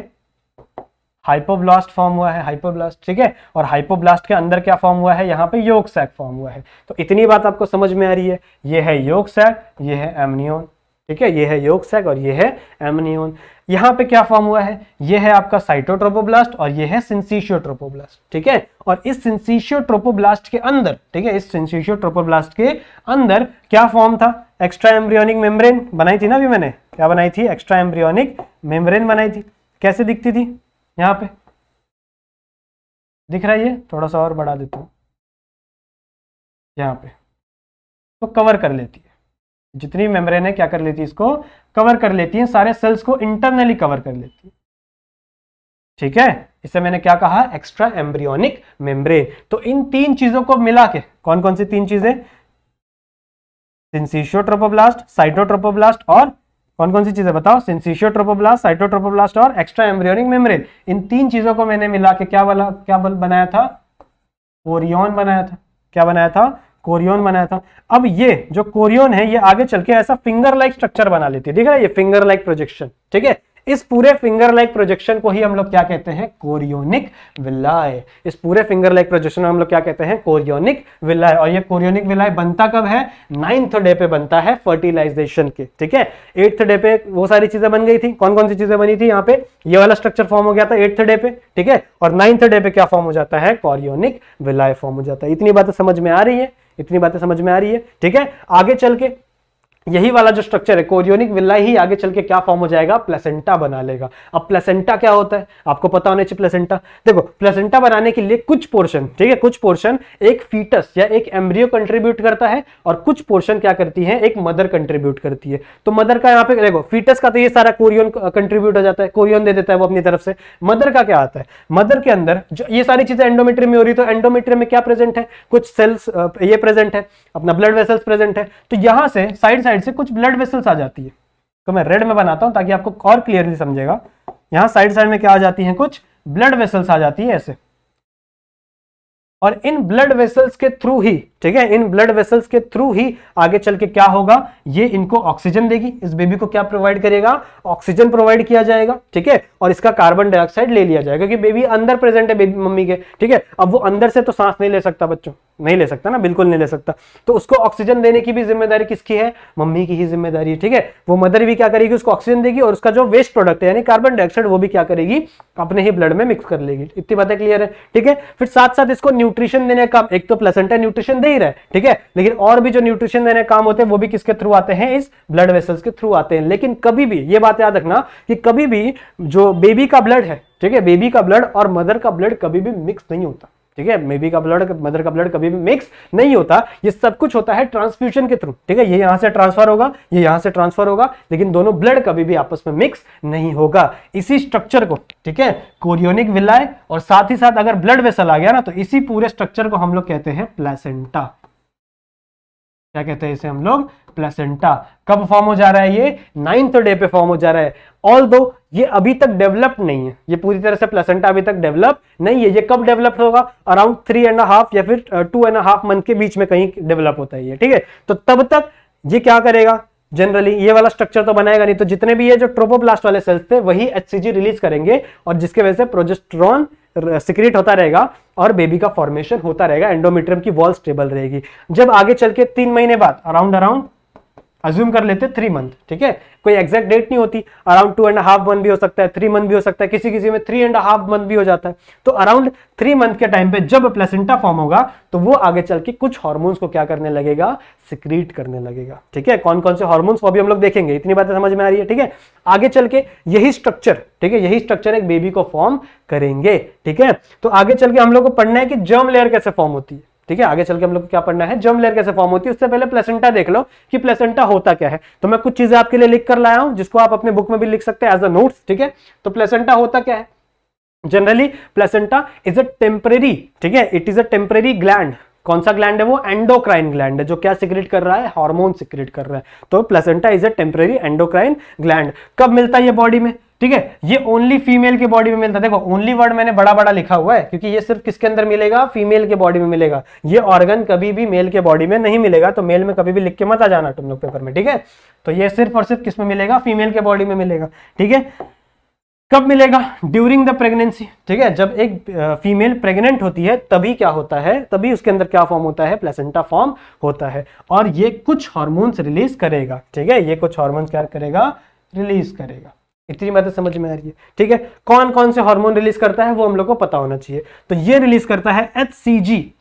हाइपोब्लास्ट फॉर्म हुआ है हाइपोब्लास्ट ठीक है और हाइपोब्लास्ट के अंदर क्या फॉर्म हुआ है यहाँ पे योग सैक फॉर्म हुआ है तो इतनी बात आपको समझ में आ रही है ये है योग सैक ये है एमनियोन ठीक है ये है योग सैक और ये है एमनियोन यहां पे क्या फॉर्म हुआ है ये है आपका साइटोट्रोपोब्लास्ट और ये है सिंसिशियोट्रोपोब्लास्ट ठीक है और इस सिंसिशियोट्रोपोब्लास्ट के अंदर ठीक है इस सिंसिशियोट्रोपोब्लास्ट के अंदर क्या फॉर्म था एक्स्ट्रा एम्ब्रियोनिक मेम्ब्रेन बनाई थी ना अभी मैंने क्या बनाई थी एक्स्ट्रा एम्ब्रियोनिक मेम्ब्रेन बनाई थी कैसे दिखती थी यहां पर दिख रहा है ये थोड़ा सा और बढ़ा देता हूं यहां पर तो कवर कर लेती है जितनी मेम्ब्रेन है क्या कर लेती है इसको कवर कर लेती है सारे सेल्स को इंटरनली कवर कर लेती है ठीक है इसे मैंने क्या कहा एक्स्ट्रा एम्ब्रियोनिक मेम्ब्रेन तो इन तीन चीजों को मिला के कौन कौन सी तीन चीजें सिंसिशियोट्रोपोब्लास्ट साइटोट्रोपोब्लास्ट और कौन कौन सी चीजें बताओ सिंसिशियोट्रोपोब्लास्ट साइटोट्रोपोब्लास्ट और एक्स्ट्रा एम्ब्रियोनिक मेम्ब्रेन इन तीन चीजों को मैंने मिला के क्या वाला क्या बनाया था ओरियन बनाया था क्या बनाया था कोरियोन बनाया था अब ये जो कोरियोन है ये आगे चल के ऐसा फिंगर लाइक स्ट्रक्चर बना लेती है ठीक है ये फिंगर लाइक प्रोजेक्शन ठीक है इस पूरे फिंगर लाइक प्रोजेक्शन को ही हम लोग क्या कहते हैं कोरियोनिक विलाय इस पूरे फिंगर लाइक प्रोजेक्शन हम लोग क्या कहते हैं कोरियोनिक विलाय और ये कोरियोनिक विलाय बनता कब है नाइन्थ डे पे बनता है फर्टिलाइजेशन के ठीक है एट्थ डे पे वो सारी चीजें बन गई थी कौन कौन सी चीजें बनी थी यहाँ पे ये वाला स्ट्रक्चर फॉर्म हो गया था एट्थ डे पे ठीक है और नाइन्थ डे पे क्या फॉर्म हो जाता है कोरियोनिक विलाय फॉर्म हो जाता है इतनी बातें समझ में आ रही है इतनी बातें समझ में आ रही है ठीक है आगे चल के यही वाला जो स्ट्रक्चर है कोरियोनिक विल्ला ही आगे चल के क्या फॉर्म हो जाएगा प्लेसेंटा बना लेगा अब प्लेसेंटा क्या होता है आपको पता होना चाहिए प्लेसेंटा देखो प्लेसेंटा बनाने के लिए कुछ पोर्शन ठीक है कुछ पोर्शन एक फीटस या एक एम्ब्रियो कंट्रीब्यूट करता है और कुछ पोर्शन क्या करती है एक मदर कंट्रीब्यूट करती है तो मदर का यहाँ पे देखो फीटस का तो ये सारा कोरियन कंट्रीब्यूट हो जाता है कोरियन दे देता है वो अपनी तरफ से मदर का क्या आता है मदर के अंदर जो ये सारी चीजें एंडोमेट्री में हो रही तो एंडोमेट्री में क्या प्रेजेंट है कुछ सेल्स ये प्रेजेंट है अपना ब्लड वेसल्स प्रेजेंट है तो यहां से साइड साइड से कुछ ब्लड वेसल्स आ जाती है तो मैं रेड में बनाता हूं ताकि आपको और क्लियरली समझेगा यहां साइड साइड में क्या आ जाती है कुछ ब्लड वेसल्स आ जाती है ऐसे और इन ब्लड वेसल्स के थ्रू ही ठीक है इन ब्लड वेसल्स के थ्रू ही आगे चल के क्या होगा ये इनको ऑक्सीजन देगी इस बेबी को क्या प्रोवाइड करेगा ऑक्सीजन प्रोवाइड किया जाएगा ठीक है और इसका कार्बन डाइऑक्साइड ले लिया जाएगा क्योंकि बेबी अंदर प्रेजेंट है बेबी मम्मी के ठीक है अब वो अंदर से तो सांस नहीं ले सकता बच्चों नहीं ले सकता ना बिल्कुल नहीं ले सकता तो उसको ऑक्सीजन देने की भी जिम्मेदारी किसकी है मम्मी की ही जिम्मेदारी है ठीक है वो मदर भी क्या करेगी उसको ऑक्सीजन देगी और उसका जो वेस्ट प्रोडक्ट है यानी कार्बन डाइऑक्साइड वो भी क्या करेगी अपने ही ब्लड में मिक्स कर लेगी इतनी बातें क्लियर है ठीक है फिर साथ साथ इसको न्यूट्रिशन देने का एक तो प्लेसेंटा न्यूट्रिशन दे ही रहे ठीक है लेकिन और भी जो न्यूट्रिशन देने काम होते हैं वो भी किसके थ्रू आते हैं इस ब्लड वेसल्स के थ्रू आते हैं लेकिन कभी भी ये बात याद रखना कि कभी भी जो बेबी का ब्लड है ठीक है बेबी का ब्लड और मदर का ब्लड कभी भी मिक्स नहीं होता ठीक है बी का ब्लड मदर का ब्लड कभी भी मिक्स नहीं होता ये सब कुछ होता है ट्रांसफ्यूजन के थ्रू ठीक है ये यहां से ट्रांसफर होगा ये यहां से ट्रांसफर होगा लेकिन दोनों ब्लड कभी भी आपस में मिक्स नहीं होगा इसी स्ट्रक्चर को ठीक है कोरियोनिक विलाय और साथ ही साथ अगर ब्लड वेसल आ गया ना तो इसी पूरे स्ट्रक्चर को हम लोग कहते हैं प्लेसेंटा क्या कहते हैं इसे हम लोग प्लेसेंटा कब फॉर्म हो जा रहा है ये नाइन्थ डे पे फॉर्म हो जा रहा है ऑल दो ये अभी तक डेवलप नहीं है ये पूरी तरह से प्लेसेंटा अभी तक डेवलप नहीं है ये कब डेवलप होगा अराउंड थ्री एंड हाफ या फिर टू एंड हाफ मंथ के बीच में कहीं डेवलप होता है ये ठीक है तो तब तक ये क्या करेगा जनरली ये वाला स्ट्रक्चर तो बनाएगा नहीं तो जितने भी ये जो ट्रोपोप्लास्ट वाले सेल्स थे वही एच रिलीज करेंगे और जिसके वजह से प्रोजेस्ट्रॉन सिक्रेट होता रहेगा और बेबी का फॉर्मेशन होता रहेगा एंडोमीट्रियम की वॉल स्टेबल रहेगी जब आगे चल के तीन महीने बाद अराउंड अराउंड अज्यूम कर लेते थ्री मंथ ठीक है कोई एग्जैक्ट डेट नहीं होती around two and half month भी हो सकता है थ्री मंथ भी हो सकता है किसी किसी में थ्री एंड हाफ मंथ भी हो जाता है तो अराउंड थ्री मंथ के टाइम पे जब प्लेसेंटा फॉर्म होगा तो वो आगे चल के कुछ हॉर्मोन्स को क्या करने लगेगा सिक्रीट करने लगेगा ठीक है कौन कौन से हॉर्मोन्स वो भी हम लोग देखेंगे इतनी बातें समझ में आ रही है ठीक है आगे चल के यही स्ट्रक्चर ठीक है यही स्ट्रक्चर एक बेबी को फॉर्म करेंगे ठीक है तो आगे चल के हम लोग को पढ़ना है कि जर्म लेयर कैसे फॉर्म होती है ठीक है आगे चल के हम लोग को क्या पढ़ना है जम लेयर कैसे फॉर्म होती है उससे पहले प्लेसेंटा देख लो कि प्लेसेंटा होता क्या है तो मैं कुछ चीजें आपके लिए लिख कर लाया हूं जिसको आप अपने बुक में भी लिख सकते हैं एज अ नोट ठीक है तो प्लेसेंटा होता क्या है generally placenta is a temporary ठीक है it is a temporary gland कौन सा ग्लैंड है वो एंडोक्राइन ग्लैंड है जो क्या सिक्रेट कर रहा है हार्मोन सिक्रेट कर रहा है तो placenta is a temporary endocrine gland कब मिलता है ये बॉडी में ठीक है ये ओनली फीमेल के बॉडी में मिलता है देखो ओनली वर्ड मैंने बड़ा बड़ा लिखा हुआ है क्योंकि ये सिर्फ किसके अंदर मिलेगा फीमेल के बॉडी में मिलेगा ये ऑर्गन कभी भी मेल के बॉडी में नहीं मिलेगा तो मेल में कभी भी लिख के मत आ जाना तुम लोग पेपर में ठीक है तो ये सिर्फ और सिर्फ किस में मिलेगा फीमेल के बॉडी में मिलेगा ठीक है कब मिलेगा ड्यूरिंग द प्रेगनेंसी ठीक है जब एक फीमेल प्रेगनेंट होती है तभी क्या होता है तभी उसके अंदर क्या फॉर्म होता है प्लेसेंटा फॉर्म होता है और ये कुछ हार्मोन्स रिलीज करेगा ठीक है ये कुछ हॉर्मोन्स क्या करेगा रिलीज करेगा इतनी बातें समझ में आ रही है ठीक है कौन कौन से हार्मोन रिलीज करता है वो हम लोग को पता होना चाहिए तो ये रिलीज करता है एच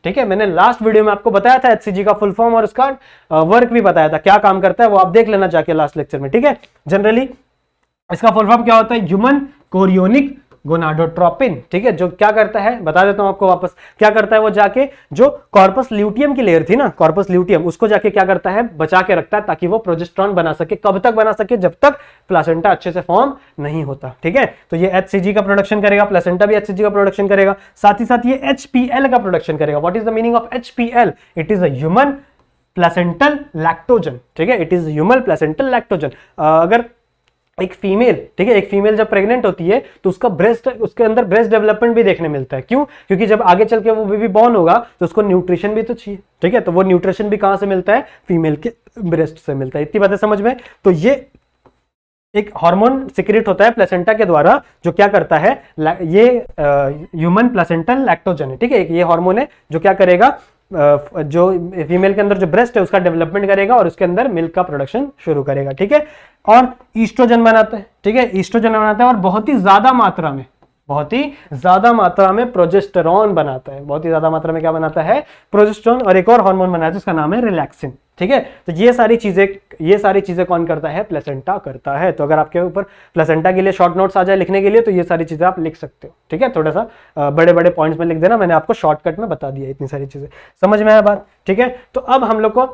ठीक है मैंने लास्ट वीडियो में आपको बताया था एच का फुल फॉर्म और उसका वर्क भी बताया था क्या काम करता है वो आप देख लेना जाके लास्ट लेक्चर में ठीक है जनरली इसका फुल फॉर्म क्या होता है ह्यूमन कोरियोनिक गोनाडोट्रोपिन ठीक है जो क्या करता है बता देता हूं आपको वापस क्या करता है वो जाके जो कॉर्पस ल्यूटियम की लेयर थी ना कॉर्पस ल्यूटियम उसको जाके क्या करता है बचा के रखता है ताकि वो प्रोजेस्ट्रॉन बना सके कब तक बना सके जब तक प्लासेंटा अच्छे से फॉर्म नहीं होता ठीक है तो ये एच का प्रोडक्शन करेगा प्लासेंटा भी एच का प्रोडक्शन करेगा साथ ही साथ ये एच का प्रोडक्शन करेगा what is the meaning of H it is human placental lactogen ठीक है it is human placental lactogen अगर एक फीमेल ठीक है एक फीमेल जब प्रेग्नेंट होती है तो उसका ब्रेस्ट उसके अंदर ब्रेस्ट डेवलपमेंट भी देखने मिलता है क्यों क्योंकि जब आगे चल के वो बेबी बॉर्न होगा तो उसको न्यूट्रिशन भी तो चाहिए ठीक है तो वो न्यूट्रिशन भी कहां से मिलता है फीमेल के ब्रेस्ट से मिलता है इतनी बातें समझ में तो ये एक हार्मोन सिक्रेट होता है प्लेसेंटा के द्वारा जो क्या करता है ये ह्यूमन प्लेसेंटल लैक्टोजन ठीक है एक ये हार्मोन है जो क्या करेगा जो फीमेल के अंदर जो ब्रेस्ट है उसका डेवलपमेंट करेगा और उसके अंदर मिल्क का प्रोडक्शन शुरू करेगा ठीक है और ईस्ट्रोजन बनाता है ठीक है ईस्ट्रोजन बनाता है और बहुत ही ज्यादा मात्रा में बहुत ही ज्यादा मात्रा में प्रोजेस्टेरॉन बनाता है बहुत ही ज्यादा मात्रा में क्या बनाता है प्रोजेस्टेरॉन और एक और हार्मोन बनाता है जिसका नाम है रिलैक्सिन ठीक है तो ये सारी चीजें ये सारी चीजें कौन करता है प्लेसेंटा करता है तो अगर आपके ऊपर प्लेसेंटा के लिए शॉर्ट नोट्स आ जाए लिखने के लिए तो ये सारी चीजें आप लिख सकते हो ठीक है थोड़ा सा बड़े बड़े पॉइंट्स में लिख देना मैंने आपको शॉर्टकट में बता दिया इतनी सारी चीजें समझ में आया बात ठीक है तो अब हम लोग को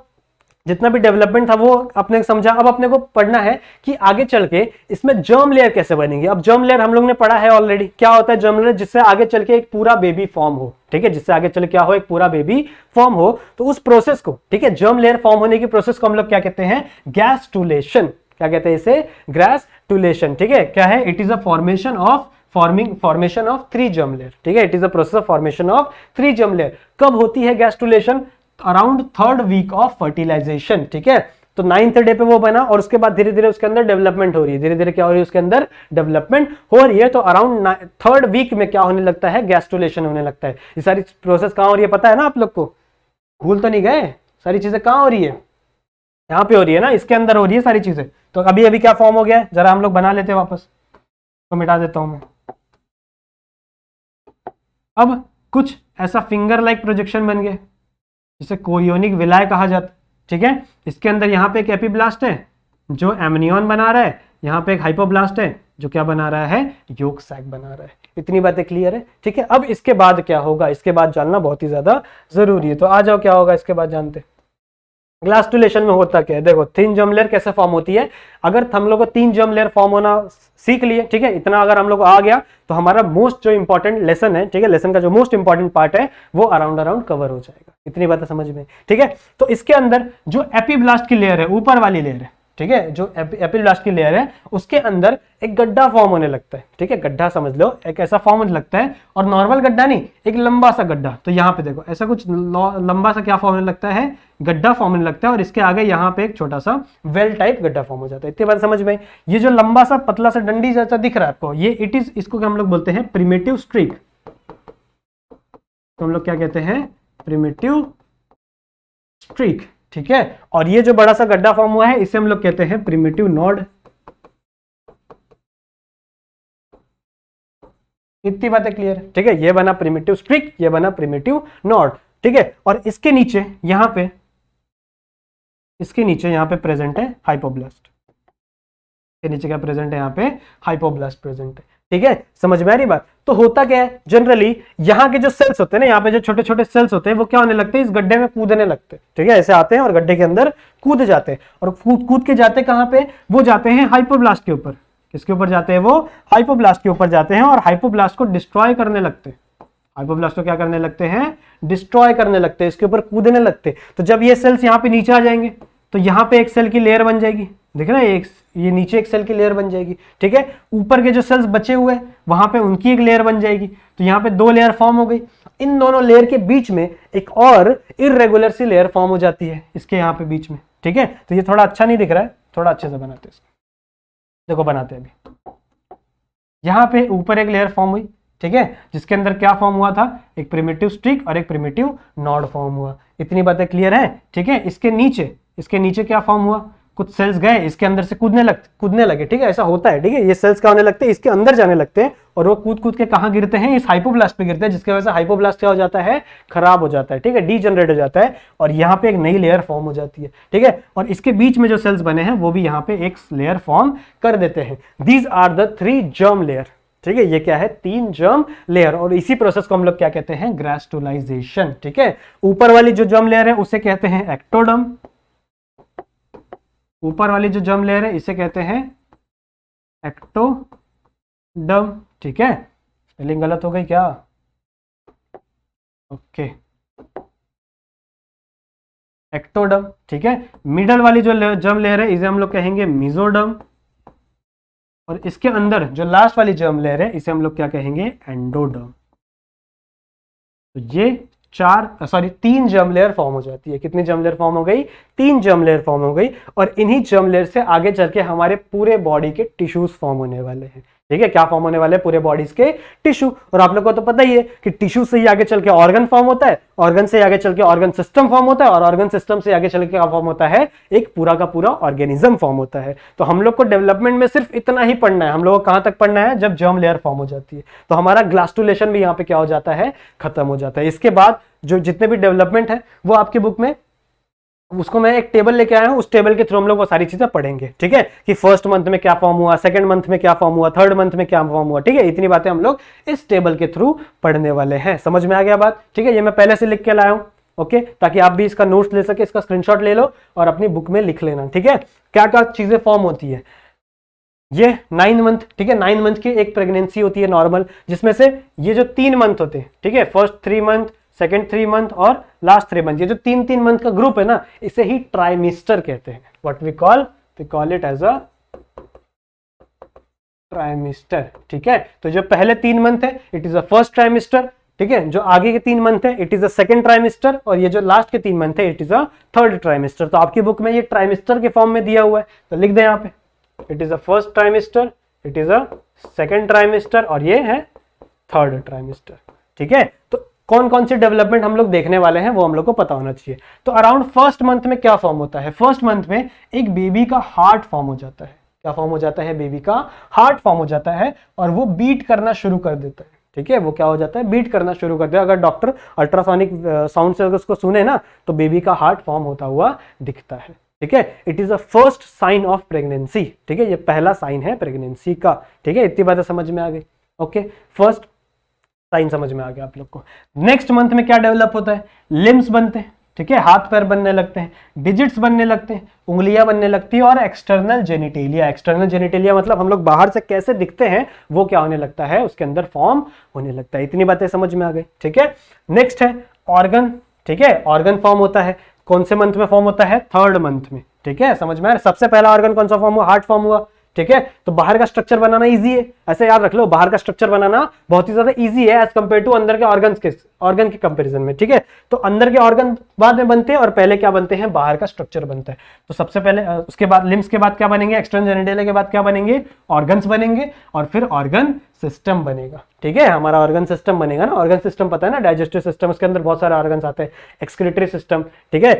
जितना भी डेवलपमेंट था वो अपने समझा अब अपने को पढ़ना है कि आगे चल के इसमें जर्म लेयर कैसे बनेंगे अब जर्म लेयर हम लोग ने पढ़ा है ऑलरेडी क्या होता है जर्म लेयर जिससे आगे चल के एक पूरा बेबी फॉर्म हो ठीक है जिससे आगे चल क्या हो एक पूरा बेबी फॉर्म हो तो उस प्रोसेस को ठीक है जर्म लेयर फॉर्म होने की प्रोसेस को हम लोग क्या कहते हैं गैस टूलेशन क्या कहते हैं इसे टूलेशन ठीक है क्या है it is a formation of forming formation of three germ layer ठीक है it is a process of formation of three germ layer कब होती है gastrulation around third week of fertilization ठीक है तो नाइन्थ डे पे वो बना और उसके बाद धीरे धीरे उसके अंदर डेवलपमेंट हो रही है धीरे धीरे क्या हो रही है उसके अंदर डेवलपमेंट हो रही है तो अराउंड थर्ड वीक में क्या होने लगता है गैस्ट्रोलेशन होने लगता है ये सारी प्रोसेस कहाँ हो रही है पता है ना आप लोग को भूल तो नहीं गए सारी चीजें कहाँ हो रही है यहाँ पे हो रही है ना इसके अंदर हो रही है सारी चीजें तो अभी अभी क्या फॉर्म हो गया है जरा हम लोग बना लेते हैं वापस तो मिटा देता हूं मैं अब कुछ ऐसा फिंगर लाइक प्रोजेक्शन बन गया जिसे कोयोनिक विलाय कहा जाता है ठीक है इसके अंदर यहाँ पे एक एपीब्लास्ट है जो एमनियन बना रहा है यहाँ पे एक हाइपोब्लास्ट है जो क्या बना रहा है योग सैक बना रहा है इतनी बातें क्लियर है ठीक है अब इसके बाद क्या होगा इसके बाद जानना बहुत ही ज्यादा जरूरी है तो आ जाओ क्या होगा इसके बाद जानते हैं ग्लास्टुलेशन टू लेशन में होता क्या है देखो तीन जम लेयर कैसे फॉर्म होती है अगर हम लोग को तीन जम लेयर फॉर्म होना सीख लिए ठीक है इतना अगर हम लोग आ गया तो हमारा मोस्ट जो इंपॉर्टेंट लेसन है ठीक है लेसन का जो मोस्ट इंपॉर्टेंट पार्ट है वो अराउंड अराउंड कवर हो जाएगा इतनी बात समझ में ठीक है तो इसके अंदर जो ब्लास्ट की लेयर है ऊपर वाली लेयर है ठीक है जो एपिब्लास्ट की लेयर है उसके अंदर एक गड्ढा फॉर्म होने लगता है ठीक है गड्ढा समझ लो एक ऐसा फॉर्म होने लगता है और नॉर्मल गड्ढा नहीं एक लंबा सा गड्ढा तो यहाँ पे देखो ऐसा कुछ लंबा सा क्या फॉर्म होने लगता है गड्ढा फॉर्म होने लगता है और इसके आगे यहाँ पे एक छोटा सा वेल टाइप गड्ढा फॉर्म हो जाता है इतनी बात समझ में ये जो लंबा सा पतला सा डंडी जैसा दिख रहा है आपको ये इट इज इसको हम लोग बोलते हैं प्रिमेटिव स्ट्रीक तो हम लोग क्या कहते हैं प्रिमेटिव स्ट्रीक ठीक है और ये जो बड़ा सा गड्ढा फॉर्म हुआ है इसे हम लोग कहते हैं प्रिमेटिव नोड इतनी बातें क्लियर ठीक है ये बना प्रिमेटिव स्ट्रिक ये बना प्रिमेटिव नोड ठीक है और इसके नीचे यहां पे इसके नीचे यहां पे प्रेजेंट है हाइपोब्लास्ट के नीचे क्या प्रेजेंट है यहां पे हाइपोब्लास्ट प्रेजेंट है ठीक है समझ में आ रही बात तो होता क्या है जनरली यहाँ के जो सेल्स होते हैं ना यहाँ पे जो छोटे छोटे सेल्स होते हैं वो क्या होने लगते हैं इस गड्ढे में कूदने लगते हैं ठीक है ऐसे आते हैं और गड्ढे के अंदर कूद जाते हैं और कूद कूद के जाते कहाँ पे वो जाते हैं हाइपोब्लास्ट के ऊपर किसके ऊपर जाते हैं वो हाइपोब्लास्ट के ऊपर जाते हैं और हाइपोब्लास्ट को डिस्ट्रॉय करने लगते हैं हाइपोब्लास्ट को क्या करने लगते हैं डिस्ट्रॉय करने लगते हैं इसके ऊपर कूदने लगते हैं तो जब ये सेल्स यहाँ पे नीचे आ जाएंगे तो यहाँ पे एक सेल की लेयर बन जाएगी देख रहे हैं एक ये नीचे एक सेल की लेयर बन जाएगी ठीक है ऊपर के जो सेल्स बचे हुए हैं वहां पे उनकी एक लेयर बन जाएगी तो यहाँ पे दो लेयर फॉर्म हो गई इन दोनों लेयर के बीच में एक और इरेगुलर सी लेयर फॉर्म हो जाती है इसके यहाँ पे बीच में ठीक है तो ये थोड़ा अच्छा नहीं दिख रहा है थोड़ा अच्छे से बनाते हैं इसको देखो बनाते हैं अभी यहाँ पे ऊपर एक लेयर फॉर्म हुई ठीक है जिसके अंदर क्या फॉर्म हुआ था एक प्रिमेटिव स्ट्रिक और एक प्रिमेटिव नॉड फॉर्म हुआ इतनी बातें क्लियर है ठीक है इसके नीचे इसके नीचे क्या फॉर्म हुआ कुछ सेल्स गए इसके अंदर से कूदने लग कूदने लगे ठीक है ऐसा होता है ठीक है ये सेल्स क्या होने लगते हैं इसके अंदर जाने लगते हैं और वो कूद कूद के कहाँ गिरते हैं इस हाइपोब्लास्ट पे गिरते हैं जिसके वजह से हाइपोब्लास्ट क्या हो जाता है खराब हो जाता है ठीक है डीजनरेट हो जाता है और यहाँ पे एक नई लेयर फॉर्म हो जाती है ठीक है और इसके बीच में जो सेल्स बने हैं वो भी यहाँ पे एक लेयर फॉर्म कर देते हैं these are the three germ layer ठीक है ये क्या है तीन जर्म लेयर और इसी प्रोसेस को हम लोग क्या कहते हैं ग्रेस्टोलाइजेशन ठीक है ऊपर वाली जो जर्म लेयर है उसे कहते हैं एक्टोडम ऊपर वाली जो जम लेयर है इसे कहते हैं एक्टोडर्म ठीक है स्पेलिंग गलत हो गई क्या ओके एक्टोडम ठीक है मिडल वाली जो जम लेयर है इसे हम लोग कहेंगे मिजोडम और इसके अंदर जो लास्ट वाली जर्म लेयर है इसे हम लोग क्या कहेंगे एंडोडर्म तो ये चार सॉरी तीन जर्म लेयर फॉर्म हो जाती है कितनी जर्म लेयर फॉर्म हो गई तीन जर्म लेयर फॉर्म हो गई और इन्हीं जर्म लेयर से आगे चल के हमारे पूरे बॉडी के टिश्यूज फॉर्म होने वाले हैं ठीक है क्या फॉर्म होने वाले हैं पूरे बॉडीज के टिश्यू और आप लोगों को तो पता ही है कि टिश्यू से ही आगे चल के ऑर्गन फॉर्म होता है ऑर्गन से आगे चल के ऑर्गन सिस्टम फॉर्म होता है और ऑर्गन सिस्टम से आगे चल के क्या फॉर्म होता है एक पूरा का पूरा ऑर्गेनिज्म फॉर्म होता है तो हम लोग को डेवलपमेंट में सिर्फ इतना ही पढ़ना है हम लोग को कहां तक पढ़ना है जब जर्म लेयर फॉर्म हो जाती है तो हमारा ग्लास्टुलेशन भी यहाँ पे क्या हो जाता है खत्म हो जाता है इसके बाद जो जितने भी डेवलपमेंट है वो आपकी बुक में उसको मैं एक टेबल लेके आया हूँ उस टेबल के थ्रू हम लोग वो सारी चीजें पढ़ेंगे ठीक है कि फर्स्ट मंथ में क्या फॉर्म हुआ सेकंड मंथ में क्या फॉर्म हुआ थर्ड मंथ में क्या फॉर्म हुआ ठीक है इतनी बातें हम लोग इस टेबल के थ्रू पढ़ने वाले हैं समझ में आ गया बात ठीक है ये मैं पहले से लिख के लाया हूँ ओके ताकि आप भी इसका नोट्स ले सके इसका स्क्रीन ले लो और अपनी बुक में लिख लेना ठीक है क्या क्या चीजें फॉर्म होती है ये नाइन मंथ ठीक है नाइन मंथ की एक प्रेगनेंसी होती है नॉर्मल जिसमें से ये जो तीन मंथ होते हैं ठीक है first three month second three month और लास्ट थ्री मंथ ये जो तीन तीन मंथ का ग्रुप है ना इसे ही ट्राइमिस्टर कहते हैं what we call we call it as a trimester ठीक है तो जो पहले तीन मंथ है it is a first trimester ठीक है जो आगे के तीन मंथ है it is a second trimester और ये जो लास्ट के तीन मंथ है it is a third trimester तो आपकी बुक में ये ट्राइमिस्टर के फॉर्म में दिया हुआ है तो लिख दें यहाँ पे it is a first trimester it is a second trimester और ये है थर्ड ट्राइमिस्टर ठीक है तो कौन कौन से डेवलपमेंट हम लोग देखने वाले हैं वो हम लोग को पता होना चाहिए तो अराउंड फर्स्ट मंथ में क्या फॉर्म होता है फर्स्ट मंथ में एक बेबी का हार्ट फॉर्म हो जाता है क्या फॉर्म हो जाता है बेबी का हार्ट फॉर्म हो जाता है और वो बीट करना शुरू कर देता है ठीक है वो क्या हो जाता है बीट करना शुरू कर है अगर डॉक्टर अल्ट्रासोनिक साउंड से अगर उसको सुने ना तो बेबी का हार्ट फॉर्म होता हुआ दिखता है ठीक है it is a first sign of pregnancy ठीक है ये पहला साइन है प्रेगनेंसी का ठीक है इतनी बातें समझ में आ गई ओके फर्स्ट साइन समझ में आ गया आप लोग को नेक्स्ट मंथ में क्या डेवलप होता है लिम्स बनते हैं ठीक है हाथ पैर बनने लगते हैं डिजिट्स बनने लगते हैं उंगलियां बनने लगती है और एक्सटर्नल जेनिटेलिया एक्सटर्नल जेनिटेलिया मतलब हम लोग बाहर से कैसे दिखते हैं वो क्या होने लगता है उसके अंदर फॉर्म होने लगता है इतनी बातें समझ में आ गई ठीक है नेक्स्ट है ऑर्गन ठीक है ऑर्गन फॉर्म होता है कौन से मंथ में फॉर्म होता है थर्ड मंथ में ठीक है समझ में आया सबसे पहला ऑर्गन कौन सा फॉर्म हुआ हार्ट फॉर्म हुआ ठीक है तो बाहर का स्ट्रक्चर बनाना ईजी है ऐसे याद रख लो बाहर का स्ट्रक्चर बनाना बहुत ही ज्यादा ईजी है एज कम्पेयर टू अंदर के ऑर्गन के ऑर्गन के कंपेरिजन में ठीक है तो अंदर के ऑर्गन बाद में बनते हैं और पहले क्या बनते हैं बाहर का स्ट्रक्चर बनता है तो सबसे पहले उसके बाद लिम्स के बाद क्या बनेंगे एक्सटर्नल जेनेटेल के बाद क्या बनेंगे ऑर्गन्स बनेंगे और फिर ऑर्गन सिस्टम बनेगा ठीक है हमारा ऑर्गन सिस्टम बनेगा ना ऑर्गन सिस्टम पता है ना डाइजेस्टिव सिस्टम उसके अंदर बहुत सारे ऑर्गन आते हैं एक्सक्रेटरी सिस्टम ठीक है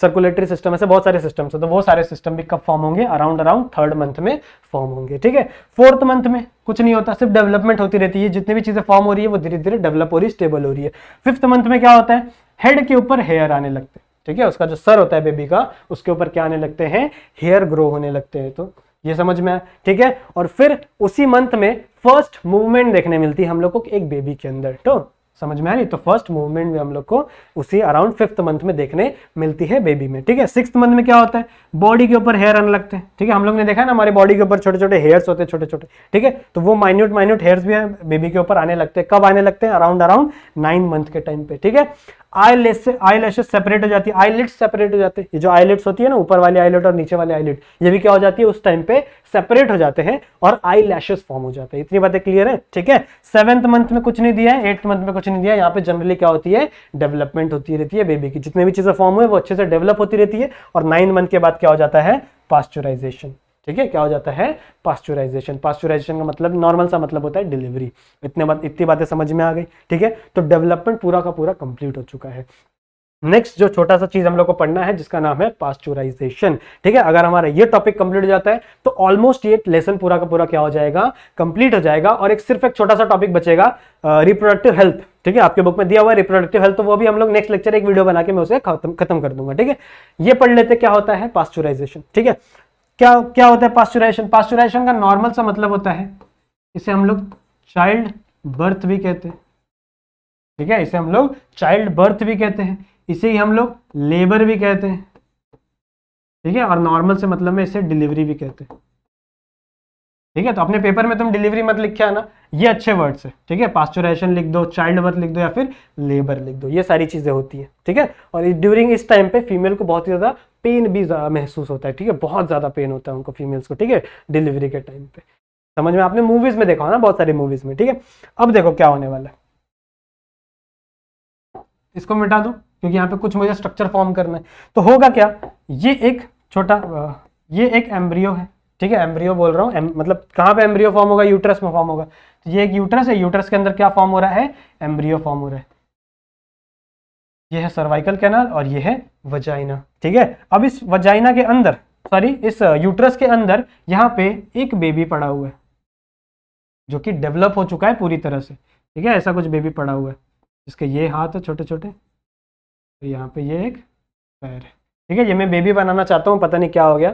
सर्कुलेटरी सिस्टम ऐसे बहुत सारे सिस्टम्स है तो वो सारे सिस्टम भी कब फॉर्म होंगे अराउंड अराउंड थर्ड मंथ में फॉर्म होंगे ठीक है फोर्थ मंथ में में कुछ नहीं होता सिर्फ डेवलपमेंट होती रहती है जितनी भी चीज़ें फॉर्म हो रही है वो धीरे धीरे डेवलप हो रही है स्टेबल हो रही है फिफ्थ मंथ में क्या होता है हेड के ऊपर हेयर आने लगते हैं ठीक है उसका जो सर होता है बेबी का उसके ऊपर क्या आने लगते हैं हेयर ग्रो होने लगते हैं तो ये समझ में आया ठीक है और फिर उसी मंथ में फर्स्ट मूवमेंट देखने मिलती है हम लोग को एक बेबी के अंदर तो समझ में आ रही तो फर्स्ट मूवमेंट भी हम लोग को उसी अराउंड फिफ्थ मंथ में देखने मिलती है बेबी में ठीक है सिक्स मंथ में क्या होता है बॉडी के ऊपर हेयर आने लगते हैं ठीक है हम लोग ने देखा ना हमारे बॉडी के ऊपर छोटे छोटे हेयर्स होते हैं छोटे छोटे ठीक है तो वो माइन्यूट माइन्यूट हेयर्स भी है बेबी के ऊपर आने लगते हैं कब आने लगते हैं अराउंड अराउंड नाइन मंथ के टाइम पे ठीक है आईलेट से आई सेपरेट हो जाती है आईलेट सेपरेट हो जाते हैं ये जो आईलेट्स होती है ना ऊपर वाली आईलेट और नीचे वाली आईलेट ये भी क्या हो जाती है उस टाइम पे सेपरेट हो जाते हैं और आई फॉर्म हो जाते हैं इतनी बातें क्लियर है ठीक है सेवंथ मंथ में कुछ नहीं दिया है एट्थ मंथ में कुछ नहीं दिया यहाँ पे जनरली क्या होती है डेवलपमेंट होती रहती है बेबी की जितने भी चीजें फॉर्म हुए वो अच्छे से डेवलप होती रहती है और नाइन मंथ के बाद क्या हो जाता है पास्चुराइजेशन ठीक है क्या हो जाता है पास्चुराइजेशन पास्चुराइजेशन का मतलब नॉर्मल सा मतलब होता है डिलीवरी इतने बात इतनी बातें समझ में आ गई ठीक है तो डेवलपमेंट पूरा का पूरा कंप्लीट हो चुका है नेक्स्ट जो छोटा सा चीज हम लोग को पढ़ना है जिसका नाम है पास्चुराइजेशन ठीक है अगर हमारा ये टॉपिक कंप्लीट हो जाता है तो ऑलमोस्ट ये लेसन पूरा का पूरा क्या हो जाएगा कंप्लीट हो जाएगा और एक सिर्फ एक छोटा सा टॉपिक बचेगा रिप्रोडक्टिव हेल्थ ठीक है आपके बुक में दिया हुआ है रिप्रोडक्टिव हेल्थ तो वो भी हम लोग नेक्स्ट लेक्चर एक वीडियो बना के मैं उसे खत्म खत्म कर दूंगा ठीक है ये पढ़ लेते क्या होता है पास्चुराइजेशन ठीक है क्या क्या होता है पास्चुराइजेशन पास्चुराइजेशन का नॉर्मल सा मतलब होता है इसे हम लोग चाइल्ड बर्थ भी कहते हैं ठीक है इसे हम लोग चाइल्ड बर्थ भी कहते हैं इसे ही हम लोग लेबर भी कहते हैं ठीक है और नॉर्मल से मतलब में इसे डिलीवरी भी कहते हैं ठीक है तो अपने पेपर में तुम डिलीवरी मत लिख के आना ये अच्छे वर्ड्स है ठीक है पास्चुराइजेशन लिख दो चाइल्ड बर्थ लिख दो या फिर लेबर लिख दो ये सारी चीज़ें होती है ठीक है और ड्यूरिंग इस टाइम पे फीमेल को बहुत ही ज़्यादा पेन भी महसूस होता है ठीक है बहुत ज़्यादा पेन होता है उनको फीमेल्स को ठीक है डिलीवरी के टाइम पे समझ में आपने मूवीज़ में देखा हो ना बहुत सारी मूवीज़ में ठीक है अब देखो क्या होने वाला है इसको मिटा दो क्योंकि यहाँ पे कुछ मुझे स्ट्रक्चर फॉर्म करना है तो होगा क्या ये एक छोटा ये एक एम्ब्रियो है ठीक है एम्ब्रियो बोल रहा हूँ मतलब कहाँ पे एम्ब्रियो फॉर्म होगा यूट्रस में फॉर्म होगा तो ये एक यूट्रस है यूट्रस के अंदर क्या फॉर्म हो रहा है एम्ब्रियो फॉर्म हो रहा है ये है सर्वाइकल कैनाल और ये है वजाइना ठीक है अब इस वजाइना के अंदर सॉरी इस यूट्रस uh, के अंदर यहाँ पे एक बेबी पड़ा हुआ है जो कि डेवलप हो चुका है पूरी तरह से ठीक है ऐसा कुछ बेबी पड़ा हुआ है जिसके ये हाथ है छोटे छोटे तो यहाँ पे ये एक पैर है ठीक है ये मैं बेबी बनाना चाहता हूँ पता नहीं क्या हो गया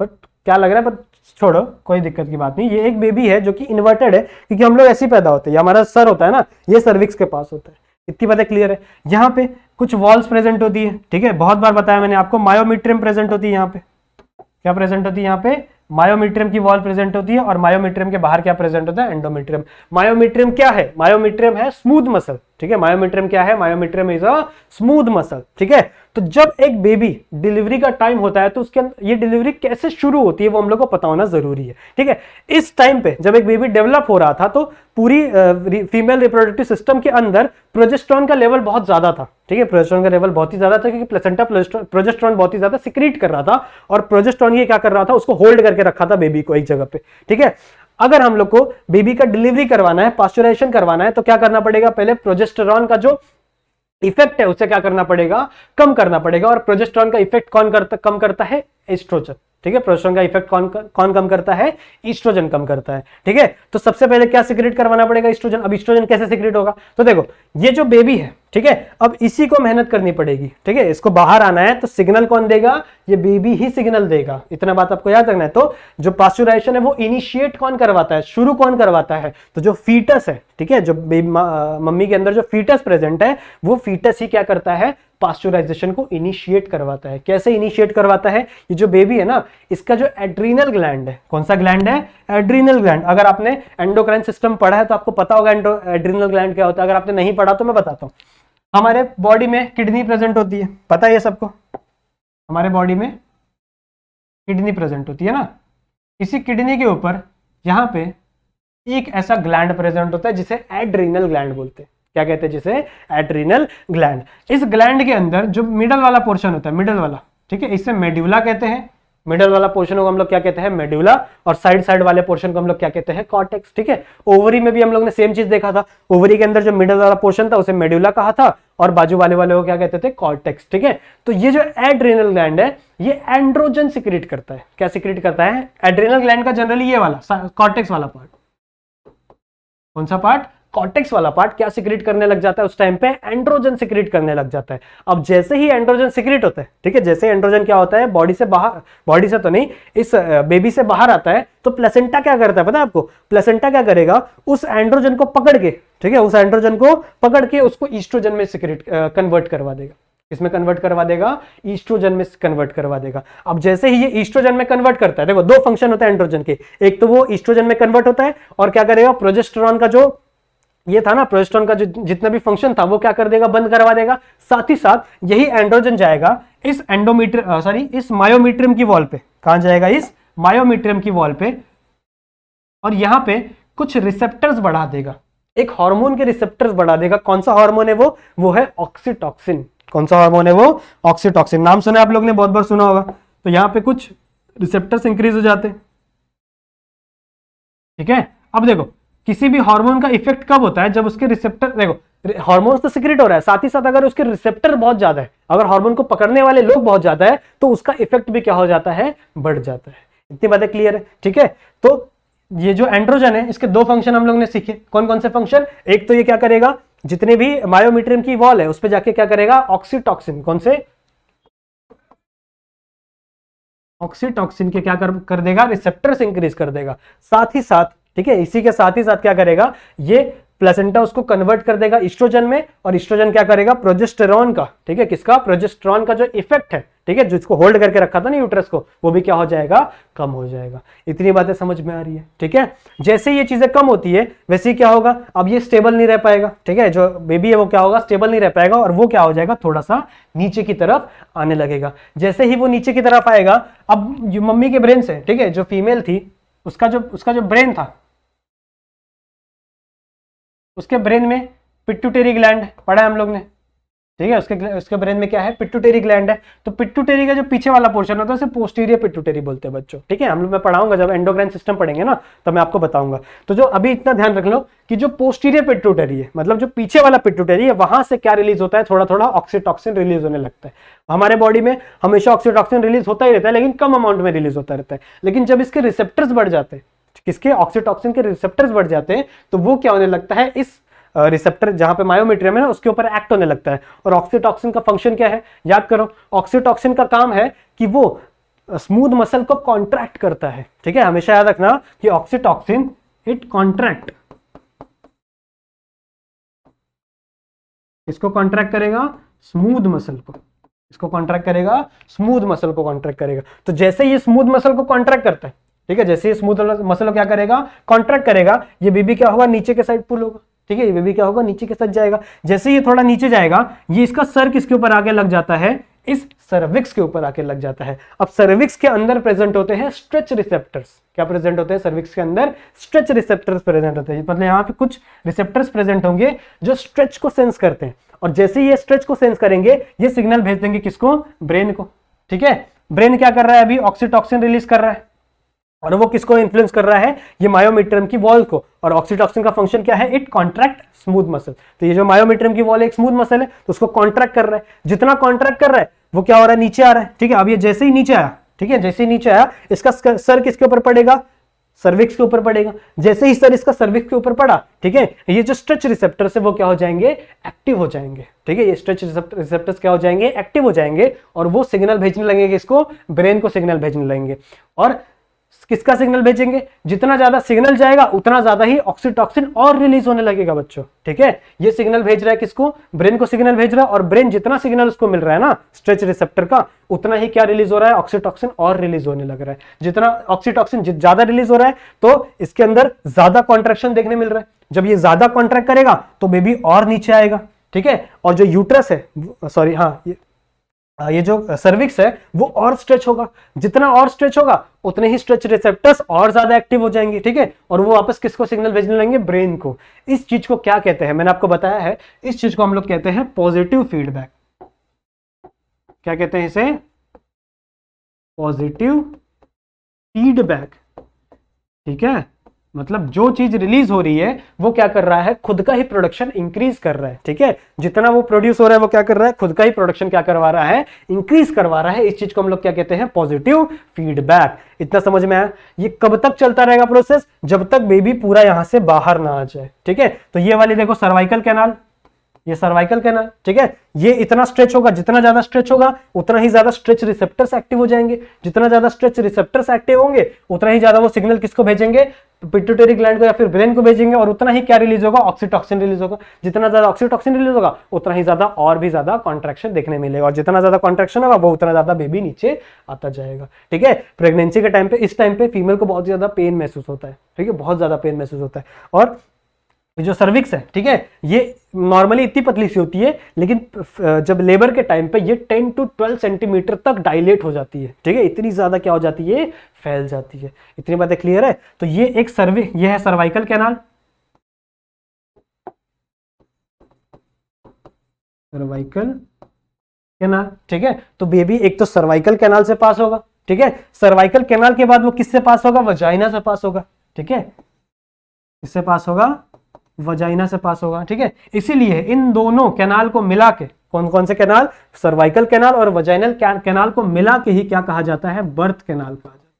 बट क्या लग रहा है बट छोड़ो कोई दिक्कत की बात नहीं ये एक बेबी है जो कि इन्वर्टेड है क्योंकि हम लोग ऐसे ही पैदा होते हैं हमारा सर होता है ना ये सर्विक्स के पास होता है इतनी बातें क्लियर है यहाँ पे कुछ वॉल्स प्रेजेंट होती है ठीक है बहुत बार बताया मैंने आपको मायोमीट्रियम प्रेजेंट होती है यहाँ पे क्या प्रेजेंट होती है यहाँ पे मायोमीट्रियम की वॉल प्रेजेंट होती है और मायोमीट्रियम के बाहर क्या प्रेजेंट होता है एंडोमीट्रियम मायोमीट्रियम क्या है मायोमीट्रियम है स्मूथ मसल ठीक है मायोमीट्रियम क्या है myometrium is a smooth muscle ठीक है तो जब एक बेबी डिलीवरी का टाइम होता है तो उसके अंदर ये डिलीवरी कैसे शुरू होती है वो हम लोग को पता होना जरूरी है ठीक है इस टाइम पे जब एक बेबी डेवलप हो रहा था तो पूरी फीमेल रिप्रोडक्टिव सिस्टम के अंदर प्रोजेस्ट्रॉन का लेवल बहुत ज्यादा था ठीक है प्रोजेस्ट्रॉन का लेवल बहुत ही ज्यादा था क्योंकि प्लेसेंटा प्रोजेस्ट्रॉन बहुत ही ज्यादा सिक्रीट कर रहा था और प्रोजेस्ट्रॉन ये क्या कर रहा था उसको होल्ड करके रखा था बेबी को एक जगह पे ठीक है अगर हम लोग को बेबी का डिलीवरी करवाना है पास्चुराइजेशन करवाना है तो क्या करना पड़ेगा पहले प्रोजेस्टेरॉन का जो इफेक्ट है उसे क्या करना पड़ेगा कम करना पड़ेगा और प्रोजेस्ट्रॉन का इफेक्ट कौन करता कम करता है एस्ट्रोजन ठीक है प्रोजेस्ट्रॉन का इफेक्ट कौन कौन कम करता है ईस्ट्रोजन कम करता है ठीक है तो सबसे पहले क्या सिक्रेट करवाना पड़ेगा ईस्ट्रोजन अब ईस्ट्रोजन कैसे सिक्रेट होगा तो देखो ये जो बेबी है ठीक है अब इसी को मेहनत करनी पड़ेगी ठीक है इसको बाहर आना है तो सिग्नल कौन देगा ये बेबी ही सिग्नल देगा इतना बात आपको याद रखना है तो जो पास्चुराइजेशन है वो इनिशिएट कौन करवाता है शुरू कौन करवाता है तो जो फीटस है ठीक है जो मम्मी के अंदर जो फीटस प्रेजेंट है वो फीटस ही क्या करता है पास्चुराइजेशन को इनिशिएट करवाता है कैसे इनिशिएट करवाता है ये जो बेबी है ना इसका जो एड्रीनल ग्लैंड है कौन सा ग्लैंड है एड्रीनल ग्लैंड अगर आपने एंडोक्राइन सिस्टम पढ़ा है तो आपको पता होगा एड्रीनल ग्लैंड क्या होता है अगर आपने नहीं पढ़ा तो मैं बताता हूँ हमारे बॉडी में किडनी प्रेजेंट होती है पता है सबको हमारे बॉडी में किडनी प्रेजेंट होती है ना इसी किडनी के ऊपर यहाँ पे एक ऐसा ग्लैंड प्रेजेंट होता है जिसे एड्रीनल ग्लैंड बोलते हैं क्या कहते हैं जिसे एड्रीनल ग्लैंड इस ग्लैंड के अंदर जो मिडल वाला पोर्शन होता है मिडल वाला ठीक है इसे मेड्यूला कहते हैं मिडल वाला पोर्शन को हम लोग क्या कहते हैं मेड्यूला और साइड साइड वाले पोर्शन को हम लोग क्या कहते हैं कॉर्टेक्स ठीक है ओवरी में भी हम लोग ने सेम चीज देखा था ओवरी के अंदर जो मिडल वाला पोर्शन था उसे मेड्यूला कहा था और बाजू वाले वाले को क्या कहते थे कॉर्टेक्स ठीक है तो ये जो एड्रेनल ग्लैंड है ये एंड्रोजन सिक्रिट करता है क्या सिक्रिट करता है एड्रेनल ग्लैंड का जनरली ये वाला कॉर्टेक्स वाला पार्ट कौन सा पार्ट कॉटेक्स वाला पार्ट क्या सिक्रेट करने लग जाता है उस टाइम पे एंड्रोजन सिक्रेट करने लग जाता है अब जैसे ही एंड्रोजन सिक्रेट होता है ठीक है जैसे एंड्रोजन क्या होता है बॉडी से बाहर बॉडी से तो नहीं इस बेबी से बाहर आता है तो प्लेसेंटा क्या करता है पता है आपको प्लेसेंटा क्या करेगा उस एंड्रोजन को पकड़ के ठीक है उस एंड्रोजन को पकड़ के उसको ईस्ट्रोजन में सिक्रेट कन्वर्ट करवा देगा इसमें कन्वर्ट करवा देगा ईस्ट्रोजन में कन्वर्ट करवा देगा अब जैसे ही ये ईस्ट्रोजन में कन्वर्ट करता है देखो दो फंक्शन होता है एंड्रोजन के एक तो वो ईस्ट्रोजन में कन्वर्ट होता है और क्या करेगा प्रोजेस्ट्रॉन का जो ये था ना प्रोजेस्ट्रॉन का जो जितना भी फंक्शन था वो क्या कर देगा बंद करवा देगा साथ ही साथ यही एंड्रोजन जाएगा इस एंडोमीटर सॉरी इस मायोमीट्रियम की वॉल पे कहा जाएगा इस मायोमीट्रियम की वॉल पे और यहाँ पे कुछ रिसेप्टर्स बढ़ा देगा एक हार्मोन के रिसेप्टर्स बढ़ा देगा कौन सा हार्मोन है वो वो है ऑक्सीटॉक्सिन कौन सा हार्मोन है वो ऑक्सीटॉक्सिन नाम सुना आप लोग ने बहुत बार सुना होगा तो यहाँ पे कुछ रिसेप्टर्स इंक्रीज हो जाते ठीक है अब देखो किसी भी हार्मोन का इफेक्ट कब होता है जब उसके रिसेप्टर देखो हार्मोन्स तो सिक्रेट हो रहा है साथ ही साथ अगर उसके रिसेप्टर बहुत ज्यादा है अगर हार्मोन को पकड़ने वाले लोग बहुत ज्यादा है तो उसका इफेक्ट भी क्या हो जाता है बढ़ जाता है इतनी बातें क्लियर है ठीक है तो ये जो एंड्रोजन है इसके दो फंक्शन हम लोग ने सीखे कौन कौन से फंक्शन एक तो ये क्या करेगा जितने भी मायोमीट्रियम की वॉल है उस पर जाके क्या करेगा ऑक्सीटॉक्सिन कौन से ऑक्सीटॉक्सिन के क्या कर, कर देगा रिसेप्टर्स इंक्रीज कर देगा साथ ही साथ ठीक है इसी के साथ ही साथ क्या करेगा ये प्लेसेंटा उसको कन्वर्ट कर देगा इस्ट्रोजन में और इस्ट्रोजन क्या करेगा प्रोजेस्टेरॉन का ठीक है किसका प्रोजेस्टेरॉन का जो इफेक्ट है ठीक है जिसको होल्ड करके रखा था ना यूट्रस को वो भी क्या हो जाएगा कम हो जाएगा इतनी बातें समझ में आ रही है ठीक है जैसे ये चीजें कम होती है वैसे ही क्या होगा अब ये स्टेबल नहीं रह पाएगा ठीक है जो बेबी है वो क्या होगा स्टेबल नहीं रह पाएगा और वो क्या हो जाएगा थोड़ा सा नीचे की तरफ आने लगेगा जैसे ही वो नीचे की तरफ आएगा अब मम्मी के ब्रेन से ठीक है जो फीमेल थी उसका जो उसका जो ब्रेन था उसके ब्रेन में पिट्टूटेरी ग्लैंड पढ़ा है हम लोग ने ठीक है उसके उसके ब्रेन में क्या है पिट्टूटेरी ग्लैंड है तो पिट्टूटेरी का जो पीछे वाला पोर्शन होता है उसे पोस्टीरियर पिट्टूटेरी बोलते हैं बच्चों ठीक है हम लोग मैं पढ़ाऊंगा जब एंडोग्राइन सिस्टम पढ़ेंगे ना तो मैं आपको बताऊंगा तो जो अभी इतना ध्यान रख लो कि जो पोस्टीरियर पिट्टूटेरी है मतलब जो पीछे वाला पिट्टूटेरी है वहां से क्या रिलीज होता है थोड़ा थोड़ा ऑक्सीटॉक्सिन रिलीज होने लगता है हमारे बॉडी में हमेशा ऑक्सीटॉक्सिन रिलीज होता ही रहता है लेकिन कम अमाउंट में रिलीज होता रहता है लेकिन जब इसके रिसेप्टर्स बढ़ जाते हैं किसके ऑक्सीटॉक्सिन के रिसेप्टर्स बढ़ जाते हैं तो वो क्या होने लगता है इस रिसेप्टर जहां पे मायोमेट्रियम है ना उसके ऊपर एक्ट होने लगता है और ऑक्सीटॉक्सिन का फंक्शन क्या है याद करो ऑक्सीटॉक्सिन का काम है कि वो स्मूथ मसल को कॉन्ट्रैक्ट करता है ठीक है हमेशा याद रखना कि ऑक्सीटॉक्सिन इट कॉन्ट्रैक्ट इसको कॉन्ट्रैक्ट करेगा स्मूथ मसल को इसको कॉन्ट्रैक्ट करेगा स्मूथ मसल को कॉन्ट्रैक्ट करेगा तो जैसे ये स्मूथ मसल को कॉन्ट्रैक्ट करता है ठीक है जैसे स्मूथ मसल क्या करेगा कॉन्ट्रैक्ट करेगा ये बीबी क्या होगा नीचे के साइड पुल होगा ठीक है ये बीबी क्या होगा नीचे के साथ जाएगा जैसे ये थोड़ा नीचे जाएगा ये इसका सर किसके ऊपर आगे लग जाता है इस सर्विक्स के ऊपर आके लग जाता है अब सर्विक्स के अंदर प्रेजेंट होते हैं स्ट्रेच रिसेप्टर्स क्या प्रेजेंट होते हैं सर्विक्स के अंदर स्ट्रेच रिसेप्टर्स प्रेजेंट होते हैं मतलब यहाँ पे कुछ रिसेप्टर्स प्रेजेंट होंगे जो स्ट्रेच को सेंस करते हैं और जैसे ये स्ट्रेच को सेंस करेंगे ये सिग्नल भेज देंगे किसको ब्रेन को ठीक है ब्रेन क्या कर रहा है अभी ऑक्सीटॉक्सिन रिलीज कर रहा है और वो किसको इन्फ्लुएंस कर रहा है ये मायोमीट्रम की वॉल को और ऑक्सीटॉक्सिन का फंक्शन क्या है इट कॉन्ट्रैक्ट स्मूथ मसल तो ये जो मायोमीट्रम की वॉल एक स्मूथ मसल है तो उसको कॉन्ट्रैक्ट कर रहा है जितना कॉन्ट्रैक्ट कर रहा है वो क्या हो रहा है नीचे आ रहा है ठीक है अब ये जैसे ही नीचे आया ठीक है जैसे ही नीचे आया इसका सर किसके ऊपर पड़ेगा सर्विक्स के ऊपर पड़ेगा जैसे ही सर इसका सर्विक्स के ऊपर पड़ा ठीक है ये जो स्ट्रेच रिसेप्टर है वो क्या हो जाएंगे एक्टिव हो जाएंगे ठीक है ये स्ट्रेच रिसेप्टर्स क्या हो जाएंगे एक्टिव हो जाएंगे और वो सिग्नल भेजने लगेंगे इसको ब्रेन को सिग्नल भेजने लगेंगे और किसका सिग्नल भेजेंगे जितना ज्यादा सिग्नल जाएगा उतना ज्यादा ही ऑक्सीटॉक्सिन और रिलीज होने लगेगा बच्चों ठीक है ये सिग्नल भेज रहा है किसको ब्रेन को सिग्नल भेज रहा है और ब्रेन जितना सिग्नल उसको मिल रहा है ना स्ट्रेच रिसेप्टर का उतना ही क्या रिलीज हो रहा है ऑक्सीटॉक्सिन और रिलीज होने लग रहा है जितना ऑक्सीटॉक्सिन ज्यादा रिलीज हो रहा है तो इसके अंदर ज्यादा कॉन्ट्रेक्शन देखने मिल रहा है जब ये ज्यादा कॉन्ट्रैक्ट करेगा तो बेबी और नीचे आएगा ठीक है और जो यूट्रस है सॉरी हाँ ये जो सर्विक्स है वो और स्ट्रेच होगा जितना और स्ट्रेच होगा उतने ही स्ट्रेच रिसेप्टर्स और ज्यादा एक्टिव हो जाएंगे ठीक है और वो वापस किसको सिग्नल भेजने लगेंगे ब्रेन को इस चीज को क्या कहते हैं मैंने आपको बताया है इस चीज को हम लोग कहते हैं पॉजिटिव फीडबैक क्या कहते हैं इसे पॉजिटिव फीडबैक ठीक है मतलब जो चीज रिलीज हो रही है वो क्या कर रहा है खुद का ही प्रोडक्शन इंक्रीज कर रहा है ठीक है जितना वो प्रोड्यूस हो रहा है वो क्या कर रहा है खुद का ही प्रोडक्शन क्या करवा रहा है इंक्रीज करवा रहा है इस चीज को हम लोग क्या कहते हैं पॉजिटिव फीडबैक इतना समझ में आया ये कब तक चलता रहेगा प्रोसेस जब तक बेबी पूरा यहां से बाहर ना आ जाए ठीक है तो ये वाली देखो सर्वाइकल कैनाल ये सर्वाइकल कैनाल ठीक है ये इतना स्ट्रेच होगा जितना ज्यादा स्ट्रेच होगा उतना ही ज्यादा स्ट्रेच रिसेप्टर्स एक्टिव हो जाएंगे जितना ज्यादा स्ट्रेच रिसेप्टर्स एक्टिव होंगे उतना ही ज्यादा वो सिग्नल किसको भेजेंगे पिट्यूटरी ग्लैंड को या फिर ब्रेन को भेजेंगे और उतना ही क्या रिलीज होगा ऑक्सीटॉक्सिन रिलीज होगा जितना ज्यादा ऑक्सीटॉक्सिन रिलीज होगा उतना ही ज्यादा और भी ज्यादा कॉन्ट्रेक्शन देखने मिलेगा और जितना ज्यादा कॉन्ट्रेक्शन होगा वो उतना ज्यादा बेबी नीचे आता जाएगा ठीक है प्रेगनेंसी के टाइम पे इस टाइम पे फीमेल को बहुत ज्यादा पेन महसूस होता है ठीक है बहुत ज्यादा पेन महसूस होता है और जो सर्विक्स है ठीक है ये नॉर्मली इतनी पतली सी होती है लेकिन जब लेबर के टाइम पे ये 10 टू 12 सेंटीमीटर तक डायलेट हो जाती है ठीक है इतनी ज़्यादा क्या हो जाती है फैल जाती है इतनी बातें क्लियर है तो ये एक सर्वे ये है सर्वाइकल कैनाल सर्वाइकल कैनाल ठीक है तो बेबी एक तो सर्वाइकल कैनाल से पास होगा ठीक है सर्वाइकल कैनाल के बाद वो किससे पास होगा वजाइना से पास होगा ठीक है किससे पास होगा वजाइना से पास होगा ठीक है इसीलिए इन दोनों कैनाल को मिला के कौन कौन से कैनाल सर्वाइकल कैनाल और वजाइनल कैनाल को मिला के ही क्या कहा जाता है बर्थ कैनाल कहा जाता है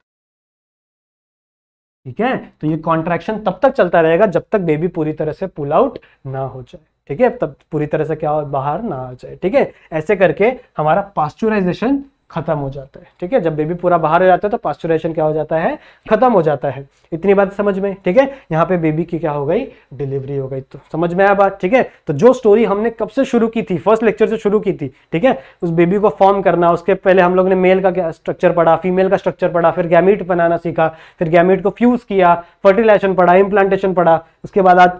ठीक है तो ये कॉन्ट्रेक्शन तब तक चलता रहेगा जब तक बेबी पूरी तरह से पुल आउट ना हो जाए ठीक है तब पूरी तरह से क्या बाहर ना आ जाए ठीक है ऐसे करके हमारा पास्चुराइजेशन खत्म हो जाता है ठीक है जब बेबी पूरा बाहर हो जाता है तो पास्चुरेशन क्या हो जाता है खत्म हो जाता है इतनी बात समझ में ठीक है यहाँ पे बेबी की क्या हो गई डिलीवरी हो गई तो समझ में आया बात ठीक है तो जो स्टोरी हमने कब से शुरू की थी फर्स्ट लेक्चर से शुरू की थी ठीक है उस बेबी को फॉर्म करना उसके पहले हम लोग ने मेल का स्ट्रक्चर पढ़ा फीमेल का स्ट्रक्चर पढ़ा फिर गैमिट बनाना सीखा फिर गैमिट को फ्यूज किया फर्टिलाइजेशन पढ़ा इम्प्लांटेशन पढ़ा उसके बाद आज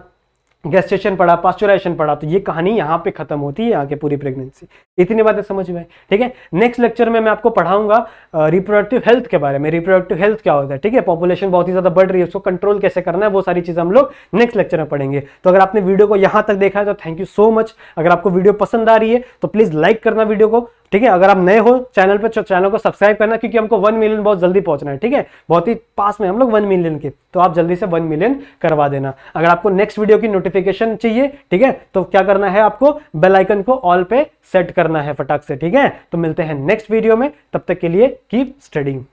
गेस्टेशन पड़ा पास्चुराइजेशन पड़ा तो ये कहानी यहाँ पे खत्म होती है यहाँ के पूरी प्रेगनेंसी इतनी बातें समझ में ठीक है नेक्स्ट लेक्चर में मैं आपको पढ़ाऊंगा रिप्रोडक्टिव हेल्थ के बारे में रिप्रोडक्टिव हेल्थ क्या होता है ठीक है पॉपुलेशन बहुत ही ज़्यादा बढ़ रही है उसको कंट्रोल कैसे करना है वो सारी चीज़ हम लोग नेक्स्ट लेक्चर में पढ़ेंगे तो अगर आपने वीडियो को यहाँ तक देखा है तो थैंक यू सो मच अगर आपको वीडियो पसंद आ रही है तो प्लीज़ लाइक करना वीडियो को ठीक है अगर आप नए हो चैनल पर तो चैनल को सब्सक्राइब करना क्योंकि हमको वन मिलियन बहुत जल्दी पहुंचना है ठीक है बहुत ही पास में हम लोग वन मिलियन के तो आप जल्दी से वन मिलियन करवा देना अगर आपको नेक्स्ट वीडियो की नोटिफिकेशन चाहिए ठीक है तो क्या करना है आपको बेलाइकन को ऑल पे सेट करना है फटाक से ठीक है तो मिलते हैं नेक्स्ट वीडियो में तब तक के लिए कीप स्टडिंग